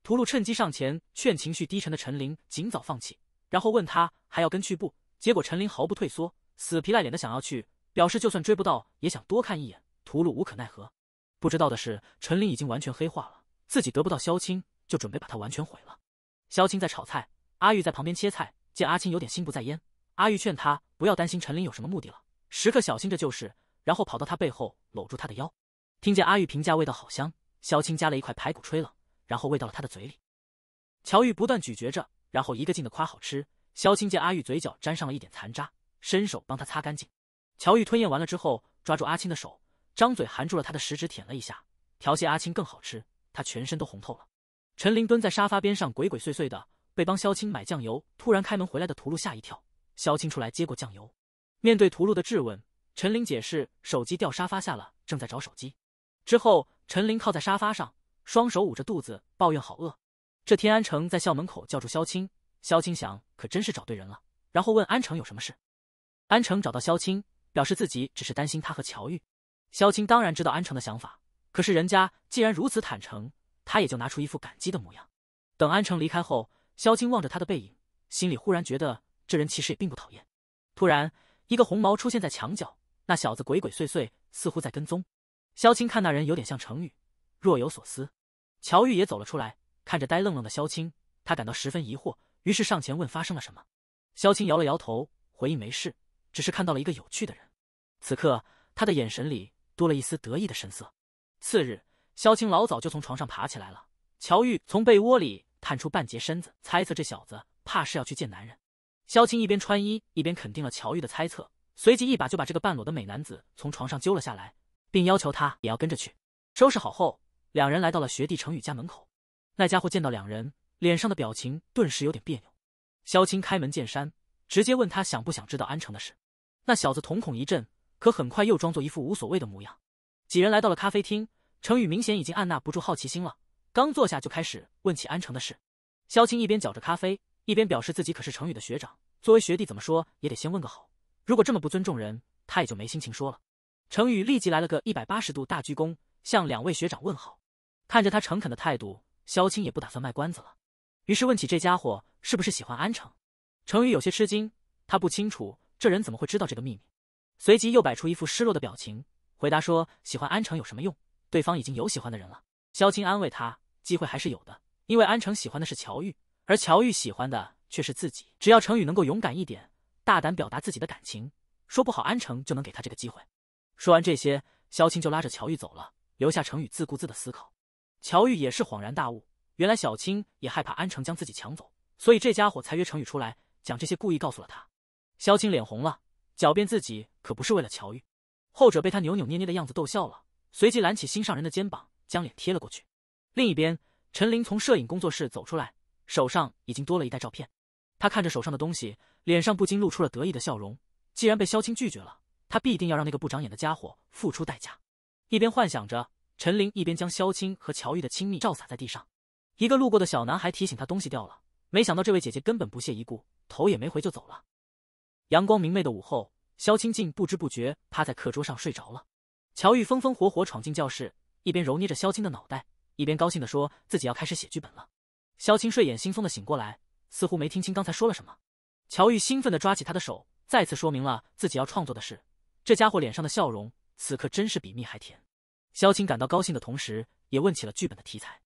屠露趁机上前劝情绪低沉的陈林尽早放弃，然后问他还要跟去不？结果陈林毫不退缩，死皮赖脸的想要去，表示就算追不到也想多看一眼。屠露无可奈何，不知道的是陈林已经完全黑化了，自己得不到萧青就准备把他完全毁了。萧青在炒菜，阿玉在旁边切菜，见阿青有点心不在焉。阿玉劝他不要担心陈琳有什么目的了，时刻小心着就是。然后跑到他背后搂住他的腰，听见阿玉评价味道好香，萧青夹了一块排骨吹了，然后喂到了他的嘴里。乔玉不断咀嚼着，然后一个劲的夸好吃。萧青见阿玉嘴角沾上了一点残渣，伸手帮他擦干净。乔玉吞咽完了之后，抓住阿青的手，张嘴含住了他的食指舔了一下，调戏阿青更好吃。他全身都红透了。陈林蹲在沙发边上鬼鬼祟祟的，被帮萧青买酱油突然开门回来的屠露吓一跳。萧青出来接过酱油，面对屠戮的质问，陈林解释：“手机掉沙发下了，正在找手机。”之后，陈林靠在沙发上，双手捂着肚子抱怨：“好饿。”这天安城在校门口叫住萧青，萧青想，可真是找对人了。然后问安城有什么事。安城找到萧青，表示自己只是担心他和乔玉。萧青当然知道安城的想法，可是人家既然如此坦诚，他也就拿出一副感激的模样。等安城离开后，萧青望着他的背影，心里忽然觉得。这人其实也并不讨厌。突然，一个红毛出现在墙角，那小子鬼鬼祟祟，似乎在跟踪。萧青看那人有点像程宇，若有所思。乔玉也走了出来，看着呆愣愣的萧青，他感到十分疑惑，于是上前问发生了什么。萧青摇了摇头，回应没事，只是看到了一个有趣的人。此刻，他的眼神里多了一丝得意的神色。次日，萧青老早就从床上爬起来了。乔玉从被窝里探出半截身子，猜测这小子怕是要去见男人。萧青一边穿衣，一边肯定了乔玉的猜测，随即一把就把这个半裸的美男子从床上揪了下来，并要求他也要跟着去。收拾好后，两人来到了学弟程宇家门口。那家伙见到两人，脸上的表情顿时有点别扭。萧青开门见山，直接问他想不想知道安城的事。那小子瞳孔一震，可很快又装作一副无所谓的模样。几人来到了咖啡厅，程宇明显已经按捺不住好奇心了，刚坐下就开始问起安城的事。萧青一边搅着咖啡。一边表示自己可是程宇的学长，作为学弟怎么说也得先问个好。如果这么不尊重人，他也就没心情说了。程宇立即来了个一百八十度大鞠躬，向两位学长问好。看着他诚恳的态度，萧青也不打算卖关子了，于是问起这家伙是不是喜欢安城。程宇有些吃惊，他不清楚这人怎么会知道这个秘密，随即又摆出一副失落的表情，回答说：“喜欢安城有什么用？对方已经有喜欢的人了。”萧青安慰他，机会还是有的，因为安城喜欢的是乔玉。而乔玉喜欢的却是自己，只要程宇能够勇敢一点，大胆表达自己的感情，说不好安城就能给他这个机会。说完这些，萧青就拉着乔玉走了，留下程宇自顾自的思考。乔玉也是恍然大悟，原来小青也害怕安城将自己抢走，所以这家伙才约程宇出来讲这些，故意告诉了他。萧青脸红了，狡辩自己可不是为了乔玉，后者被他扭扭捏捏的样子逗笑了，随即揽起心上人的肩膀，将脸贴了过去。另一边，陈林从摄影工作室走出来。手上已经多了一袋照片，他看着手上的东西，脸上不禁露出了得意的笑容。既然被萧青拒绝了，他必定要让那个不长眼的家伙付出代价。一边幻想着，陈林一边将萧青和乔玉的亲密照洒在地上。一个路过的小男孩提醒他东西掉了，没想到这位姐姐根本不屑一顾，头也没回就走了。阳光明媚的午后，萧青静不知不觉趴在课桌上睡着了。乔玉风风火火闯进教室，一边揉捏着萧青的脑袋，一边高兴的说自己要开始写剧本了。萧青睡眼惺忪的醒过来，似乎没听清刚才说了什么。乔玉兴奋的抓起他的手，再次说明了自己要创作的事。这家伙脸上的笑容，此刻真是比蜜还甜。萧青感到高兴的同时，也问起了剧本的题材。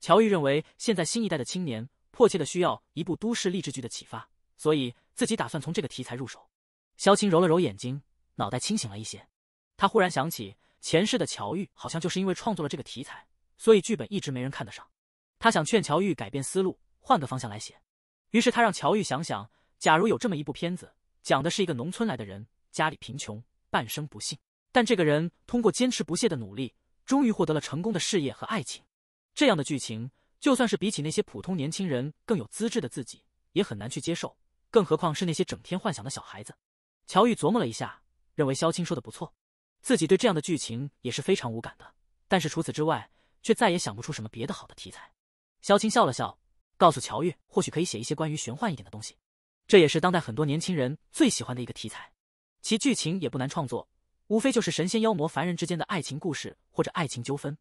乔玉认为，现在新一代的青年迫切的需要一部都市励志剧的启发，所以自己打算从这个题材入手。萧青揉了揉眼睛，脑袋清醒了一些。他忽然想起，前世的乔玉好像就是因为创作了这个题材，所以剧本一直没人看得上。他想劝乔玉改变思路，换个方向来写，于是他让乔玉想想，假如有这么一部片子，讲的是一个农村来的人，家里贫穷，半生不幸，但这个人通过坚持不懈的努力，终于获得了成功的事业和爱情。这样的剧情，就算是比起那些普通年轻人更有资质的自己，也很难去接受，更何况是那些整天幻想的小孩子。乔玉琢磨了一下，认为萧青说的不错，自己对这样的剧情也是非常无感的，但是除此之外，却再也想不出什么别的好的题材。萧青笑了笑，告诉乔玉：“或许可以写一些关于玄幻一点的东西，这也是当代很多年轻人最喜欢的一个题材。其剧情也不难创作，无非就是神仙、妖魔、凡人之间的爱情故事或者爱情纠纷，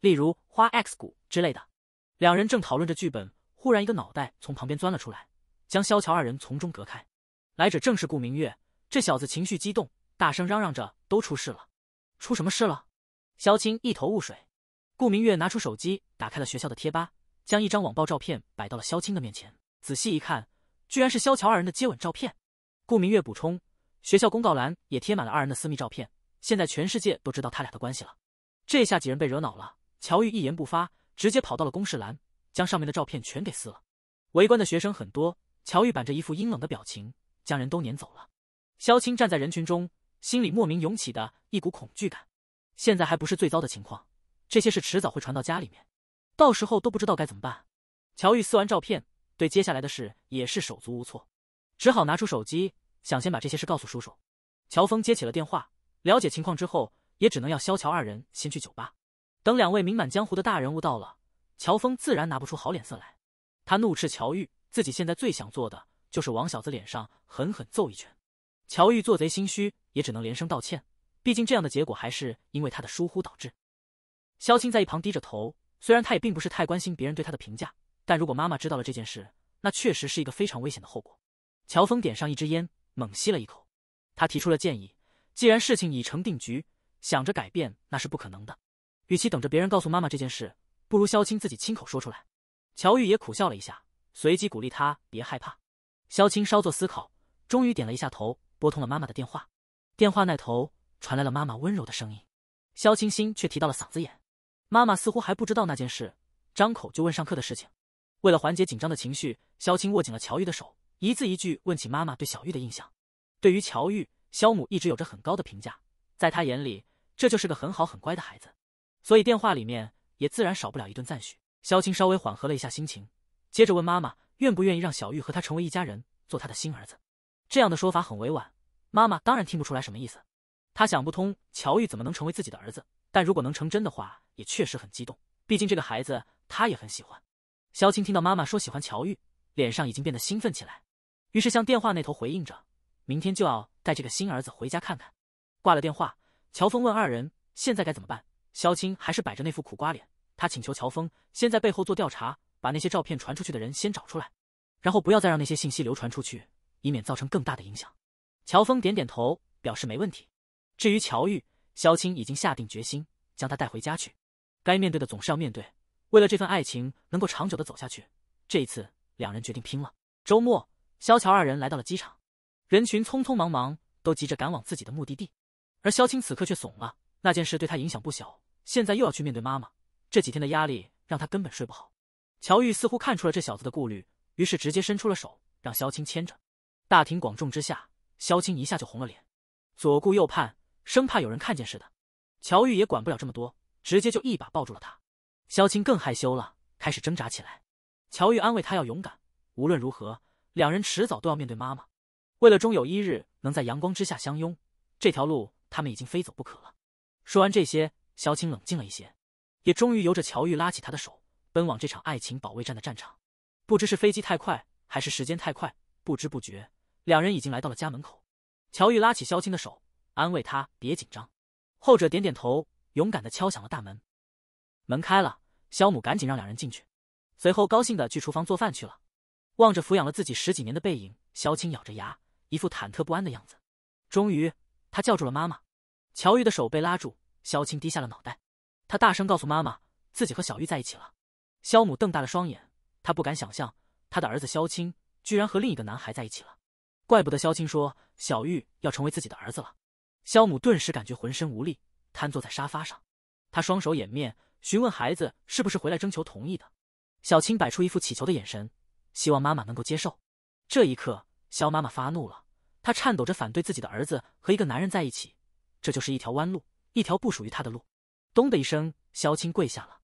例如花 x 谷之类的。”两人正讨论着剧本，忽然一个脑袋从旁边钻了出来，将萧乔二人从中隔开。来者正是顾明月，这小子情绪激动，大声嚷嚷着：“都出事了！出什么事了？”萧青一头雾水。顾明月拿出手机，打开了学校的贴吧。将一张网暴照片摆到了萧青的面前，仔细一看，居然是萧乔二人的接吻照片。顾明月补充，学校公告栏也贴满了二人的私密照片，现在全世界都知道他俩的关系了。这下几人被惹恼了，乔玉一言不发，直接跑到了公示栏，将上面的照片全给撕了。围观的学生很多，乔玉板着一副阴冷的表情，将人都撵走了。萧青站在人群中，心里莫名涌起的一股恐惧感。现在还不是最糟的情况，这些事迟早会传到家里面。到时候都不知道该怎么办。乔玉撕完照片，对接下来的事也是手足无措，只好拿出手机，想先把这些事告诉叔叔。乔峰接起了电话，了解情况之后，也只能要萧乔二人先去酒吧。等两位名满江湖的大人物到了，乔峰自然拿不出好脸色来。他怒斥乔玉，自己现在最想做的就是往小子脸上狠狠揍一拳。乔玉做贼心虚，也只能连声道歉，毕竟这样的结果还是因为他的疏忽导致。萧青在一旁低着头。虽然他也并不是太关心别人对他的评价，但如果妈妈知道了这件事，那确实是一个非常危险的后果。乔峰点上一支烟，猛吸了一口。他提出了建议：既然事情已成定局，想着改变那是不可能的。与其等着别人告诉妈妈这件事，不如萧青自己亲口说出来。乔玉也苦笑了一下，随即鼓励他别害怕。萧青稍作思考，终于点了一下头，拨通了妈妈的电话。电话那头传来了妈妈温柔的声音，萧青心却提到了嗓子眼。妈妈似乎还不知道那件事，张口就问上课的事情。为了缓解紧张的情绪，肖青握紧了乔玉的手，一字一句问起妈妈对小玉的印象。对于乔玉，肖母一直有着很高的评价，在她眼里，这就是个很好很乖的孩子，所以电话里面也自然少不了一顿赞许。肖青稍微缓和了一下心情，接着问妈妈愿不愿意让小玉和他成为一家人，做他的新儿子。这样的说法很委婉，妈妈当然听不出来什么意思。她想不通乔玉怎么能成为自己的儿子。但如果能成真的话，也确实很激动。毕竟这个孩子，他也很喜欢。萧青听到妈妈说喜欢乔玉，脸上已经变得兴奋起来，于是向电话那头回应着：“明天就要带这个新儿子回家看看。”挂了电话，乔峰问二人：“现在该怎么办？”萧青还是摆着那副苦瓜脸。他请求乔峰先在背后做调查，把那些照片传出去的人先找出来，然后不要再让那些信息流传出去，以免造成更大的影响。乔峰点点头，表示没问题。至于乔玉，萧青已经下定决心将他带回家去，该面对的总是要面对。为了这份爱情能够长久的走下去，这一次两人决定拼了。周末，萧乔二人来到了机场，人群匆匆忙忙，都急着赶往自己的目的地。而萧青此刻却怂了，那件事对他影响不小，现在又要去面对妈妈，这几天的压力让他根本睡不好。乔玉似乎看出了这小子的顾虑，于是直接伸出了手，让萧青牵着。大庭广众之下，萧青一下就红了脸，左顾右盼。生怕有人看见似的，乔玉也管不了这么多，直接就一把抱住了他。萧青更害羞了，开始挣扎起来。乔玉安慰他要勇敢，无论如何，两人迟早都要面对妈妈。为了终有一日能在阳光之下相拥，这条路他们已经非走不可了。说完这些，萧青冷静了一些，也终于由着乔玉拉起他的手，奔往这场爱情保卫战的战场。不知是飞机太快，还是时间太快，不知不觉，两人已经来到了家门口。乔玉拉起萧青的手。安慰他别紧张，后者点点头，勇敢的敲响了大门，门开了，肖母赶紧让两人进去，随后高兴的去厨房做饭去了。望着抚养了自己十几年的背影，肖青咬着牙，一副忐忑不安的样子。终于，他叫住了妈妈，乔玉的手被拉住，肖青低下了脑袋，他大声告诉妈妈自己和小玉在一起了。肖母瞪大了双眼，他不敢想象他的儿子肖青居然和另一个男孩在一起了，怪不得肖青说小玉要成为自己的儿子了。肖母顿时感觉浑身无力，瘫坐在沙发上。她双手掩面，询问孩子是不是回来征求同意的。小青摆出一副乞求的眼神，希望妈妈能够接受。这一刻，肖妈妈发怒了，她颤抖着反对自己的儿子和一个男人在一起，这就是一条弯路，一条不属于她的路。咚的一声，肖青跪下了，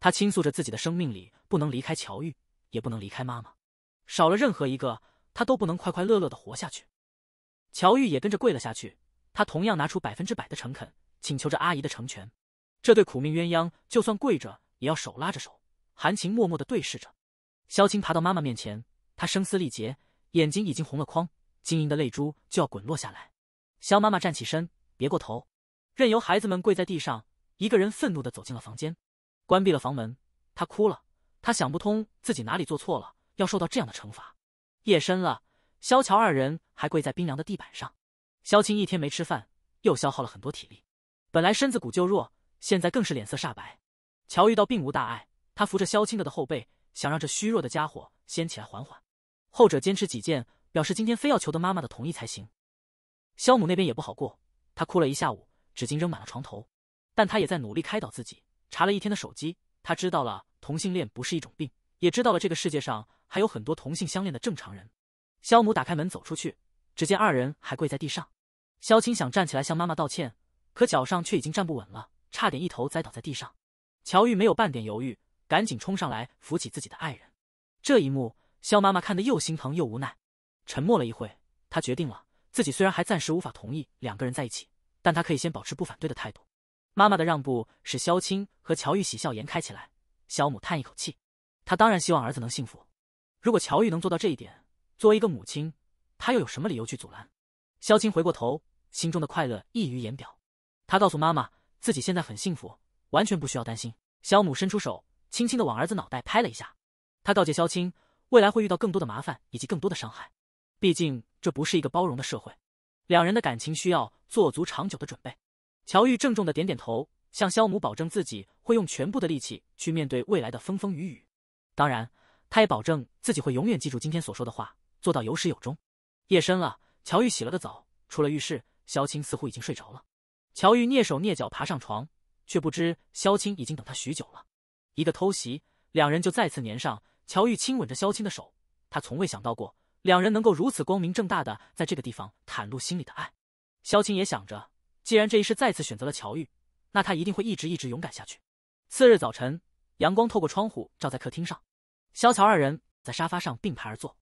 他倾诉着自己的生命里不能离开乔玉，也不能离开妈妈，少了任何一个，他都不能快快乐乐的活下去。乔玉也跟着跪了下去。他同样拿出百分之百的诚恳，请求着阿姨的成全。这对苦命鸳鸯，就算跪着也要手拉着手，含情脉脉的对视着。萧青爬到妈妈面前，她声嘶力竭，眼睛已经红了眶，晶莹的泪珠就要滚落下来。萧妈妈站起身，别过头，任由孩子们跪在地上，一个人愤怒的走进了房间，关闭了房门。她哭了，她想不通自己哪里做错了，要受到这样的惩罚。夜深了，萧乔二人还跪在冰凉的地板上。萧青一天没吃饭，又消耗了很多体力，本来身子骨就弱，现在更是脸色煞白。乔遇到并无大碍，他扶着萧青的的后背，想让这虚弱的家伙先起来缓缓。后者坚持己见，表示今天非要求得妈妈的同意才行。萧母那边也不好过，她哭了一下午，纸巾扔满了床头，但她也在努力开导自己。查了一天的手机，她知道了同性恋不是一种病，也知道了这个世界上还有很多同性相恋的正常人。萧母打开门走出去，只见二人还跪在地上。萧青想站起来向妈妈道歉，可脚上却已经站不稳了，差点一头栽倒在地上。乔玉没有半点犹豫，赶紧冲上来扶起自己的爱人。这一幕，萧妈妈看得又心疼又无奈。沉默了一会，她决定了，自己虽然还暂时无法同意两个人在一起，但她可以先保持不反对的态度。妈妈的让步使萧青和乔玉喜笑颜开起来。萧母叹一口气，她当然希望儿子能幸福。如果乔玉能做到这一点，作为一个母亲，她又有什么理由去阻拦？萧青回过头，心中的快乐溢于言表。他告诉妈妈，自己现在很幸福，完全不需要担心。萧母伸出手，轻轻的往儿子脑袋拍了一下。他告诫萧青，未来会遇到更多的麻烦以及更多的伤害，毕竟这不是一个包容的社会。两人的感情需要做足长久的准备。乔玉郑重的点点头，向萧母保证自己会用全部的力气去面对未来的风风雨雨。当然，他也保证自己会永远记住今天所说的话，做到有始有终。夜深了。乔玉洗了个澡，出了浴室。萧青似乎已经睡着了，乔玉蹑手蹑脚爬上床，却不知萧青已经等他许久了。一个偷袭，两人就再次粘上。乔玉亲吻着萧青的手，他从未想到过两人能够如此光明正大的在这个地方袒露心里的爱。萧青也想着，既然这一世再次选择了乔玉，那他一定会一直一直勇敢下去。次日早晨，阳光透过窗户照在客厅上，萧乔二人在沙发上并排而坐。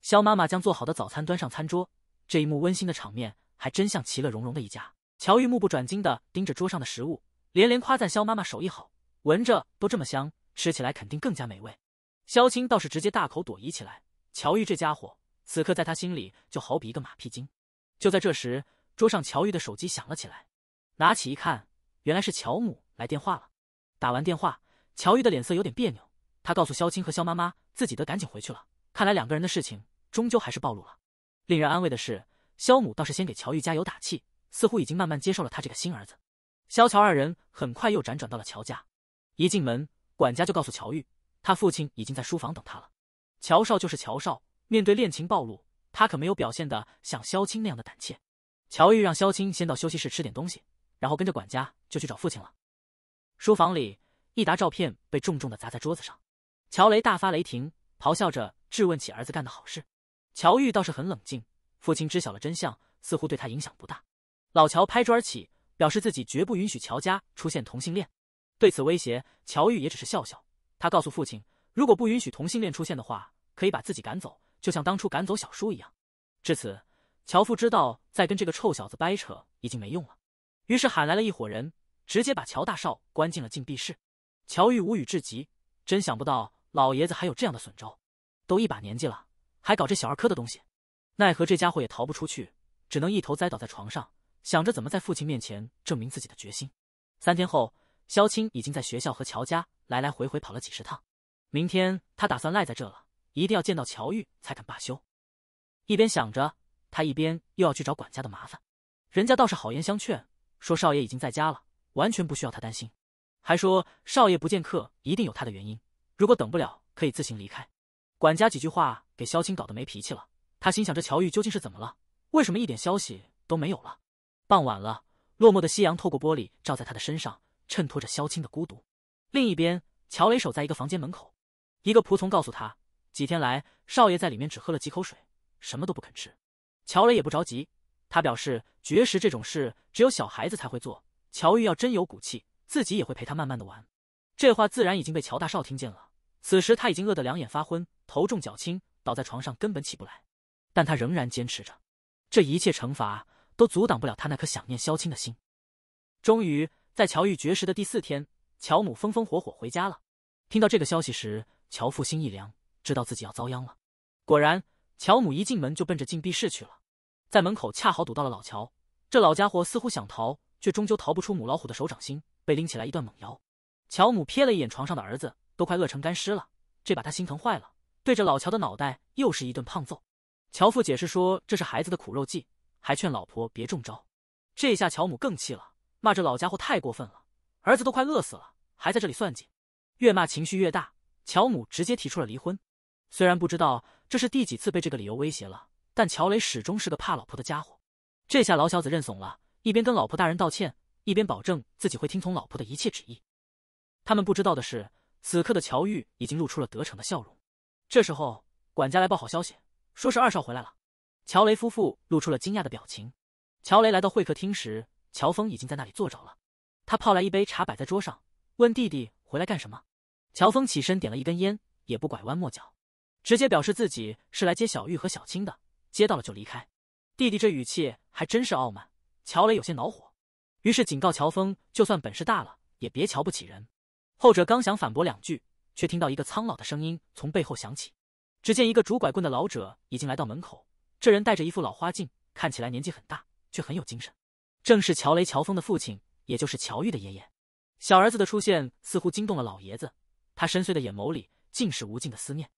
萧妈妈将做好的早餐端上餐桌。这一幕温馨的场面，还真像其乐融融的一家。乔玉目不转睛地盯着桌上的食物，连连夸赞肖妈妈手艺好，闻着都这么香，吃起来肯定更加美味。肖青倒是直接大口朵颐起来。乔玉这家伙，此刻在他心里就好比一个马屁精。就在这时，桌上乔玉的手机响了起来，拿起一看，原来是乔母来电话了。打完电话，乔玉的脸色有点别扭，他告诉肖青和肖妈妈，自己得赶紧回去了。看来两个人的事情终究还是暴露了。令人安慰的是，萧母倒是先给乔玉加油打气，似乎已经慢慢接受了他这个新儿子。萧乔二人很快又辗转到了乔家，一进门，管家就告诉乔玉，他父亲已经在书房等他了。乔少就是乔少，面对恋情暴露，他可没有表现的像萧青那样的胆怯。乔玉让萧青先到休息室吃点东西，然后跟着管家就去找父亲了。书房里，一沓照片被重重的砸在桌子上，乔雷大发雷霆，咆哮着质问起儿子干的好事。乔玉倒是很冷静，父亲知晓了真相，似乎对他影响不大。老乔拍桌而起，表示自己绝不允许乔家出现同性恋。对此威胁，乔玉也只是笑笑。他告诉父亲，如果不允许同性恋出现的话，可以把自己赶走，就像当初赶走小叔一样。至此，乔父知道再跟这个臭小子掰扯已经没用了，于是喊来了一伙人，直接把乔大少关进了禁闭室。乔玉无语至极，真想不到老爷子还有这样的损招，都一把年纪了。还搞这小儿科的东西，奈何这家伙也逃不出去，只能一头栽倒在床上，想着怎么在父亲面前证明自己的决心。三天后，萧青已经在学校和乔家来来回回跑了几十趟。明天他打算赖在这了，一定要见到乔玉才肯罢休。一边想着，他一边又要去找管家的麻烦。人家倒是好言相劝，说少爷已经在家了，完全不需要他担心，还说少爷不见客一定有他的原因，如果等不了，可以自行离开。管家几句话给萧青搞得没脾气了，他心想：这乔玉究竟是怎么了？为什么一点消息都没有了？傍晚了，落寞的夕阳透过玻璃照在他的身上，衬托着萧青的孤独。另一边，乔磊守在一个房间门口，一个仆从告诉他，几天来少爷在里面只喝了几口水，什么都不肯吃。乔磊也不着急，他表示：绝食这种事只有小孩子才会做。乔玉要真有骨气，自己也会陪他慢慢的玩。这话自然已经被乔大少听见了，此时他已经饿得两眼发昏。头重脚轻，倒在床上根本起不来，但他仍然坚持着。这一切惩罚都阻挡不了他那颗想念萧青的心。终于，在乔玉绝食的第四天，乔母风风火火回家了。听到这个消息时，乔父心一凉，知道自己要遭殃了。果然，乔母一进门就奔着禁闭室去了，在门口恰好堵到了老乔。这老家伙似乎想逃，却终究逃不出母老虎的手掌心，被拎起来一段猛摇。乔母瞥了一眼床上的儿子，都快饿成干尸了，这把他心疼坏了。对着老乔的脑袋又是一顿胖揍，乔父解释说这是孩子的苦肉计，还劝老婆别中招。这下乔母更气了，骂这老家伙太过分了，儿子都快饿死了，还在这里算计。越骂情绪越大，乔母直接提出了离婚。虽然不知道这是第几次被这个理由威胁了，但乔磊始终是个怕老婆的家伙。这下老小子认怂了，一边跟老婆大人道歉，一边保证自己会听从老婆的一切旨意。他们不知道的是，此刻的乔玉已经露出了得逞的笑容。这时候，管家来报好消息，说是二少回来了。乔雷夫妇露出了惊讶的表情。乔雷来到会客厅时，乔峰已经在那里坐着了。他泡来一杯茶，摆在桌上，问弟弟回来干什么。乔峰起身，点了一根烟，也不拐弯抹角，直接表示自己是来接小玉和小青的，接到了就离开。弟弟这语气还真是傲慢，乔雷有些恼火，于是警告乔峰，就算本事大了，也别瞧不起人。后者刚想反驳两句。却听到一个苍老的声音从背后响起。只见一个拄拐棍的老者已经来到门口。这人戴着一副老花镜，看起来年纪很大，却很有精神。正是乔雷、乔峰的父亲，也就是乔玉的爷爷。小儿子的出现似乎惊动了老爷子，他深邃的眼眸里尽是无尽的思念。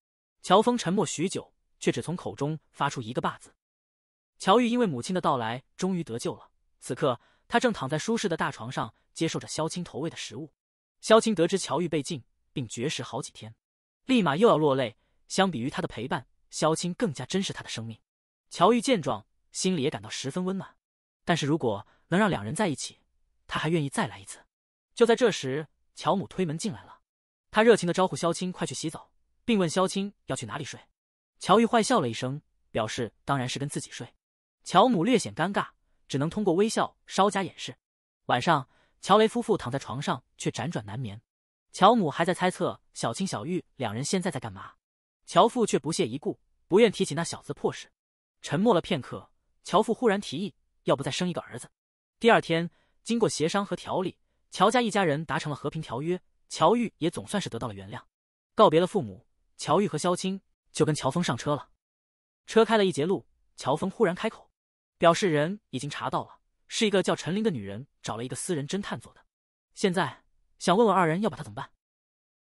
乔峰沉默许久，却只从口中发出一个“爸”字。乔玉因为母亲的到来终于得救了，此刻他正躺在舒适的大床上，接受着萧青投喂的食物。萧青得知乔玉被禁。并绝食好几天，立马又要落泪。相比于他的陪伴，萧青更加珍视他的生命。乔玉见状，心里也感到十分温暖。但是如果能让两人在一起，他还愿意再来一次。就在这时，乔母推门进来了，他热情的招呼萧青快去洗澡，并问萧青要去哪里睡。乔玉坏笑了一声，表示当然是跟自己睡。乔母略显尴尬，只能通过微笑稍加掩饰。晚上，乔雷夫妇躺在床上，却辗转难眠。乔母还在猜测小青、小玉两人现在在干嘛，乔父却不屑一顾，不愿提起那小子破事。沉默了片刻，乔父忽然提议，要不再生一个儿子。第二天，经过协商和调理，乔家一家人达成了和平条约，乔玉也总算是得到了原谅。告别了父母，乔玉和萧青就跟乔峰上车了。车开了一截路，乔峰忽然开口，表示人已经查到了，是一个叫陈琳的女人找了一个私人侦探做的，现在。想问问二人要把他怎么办？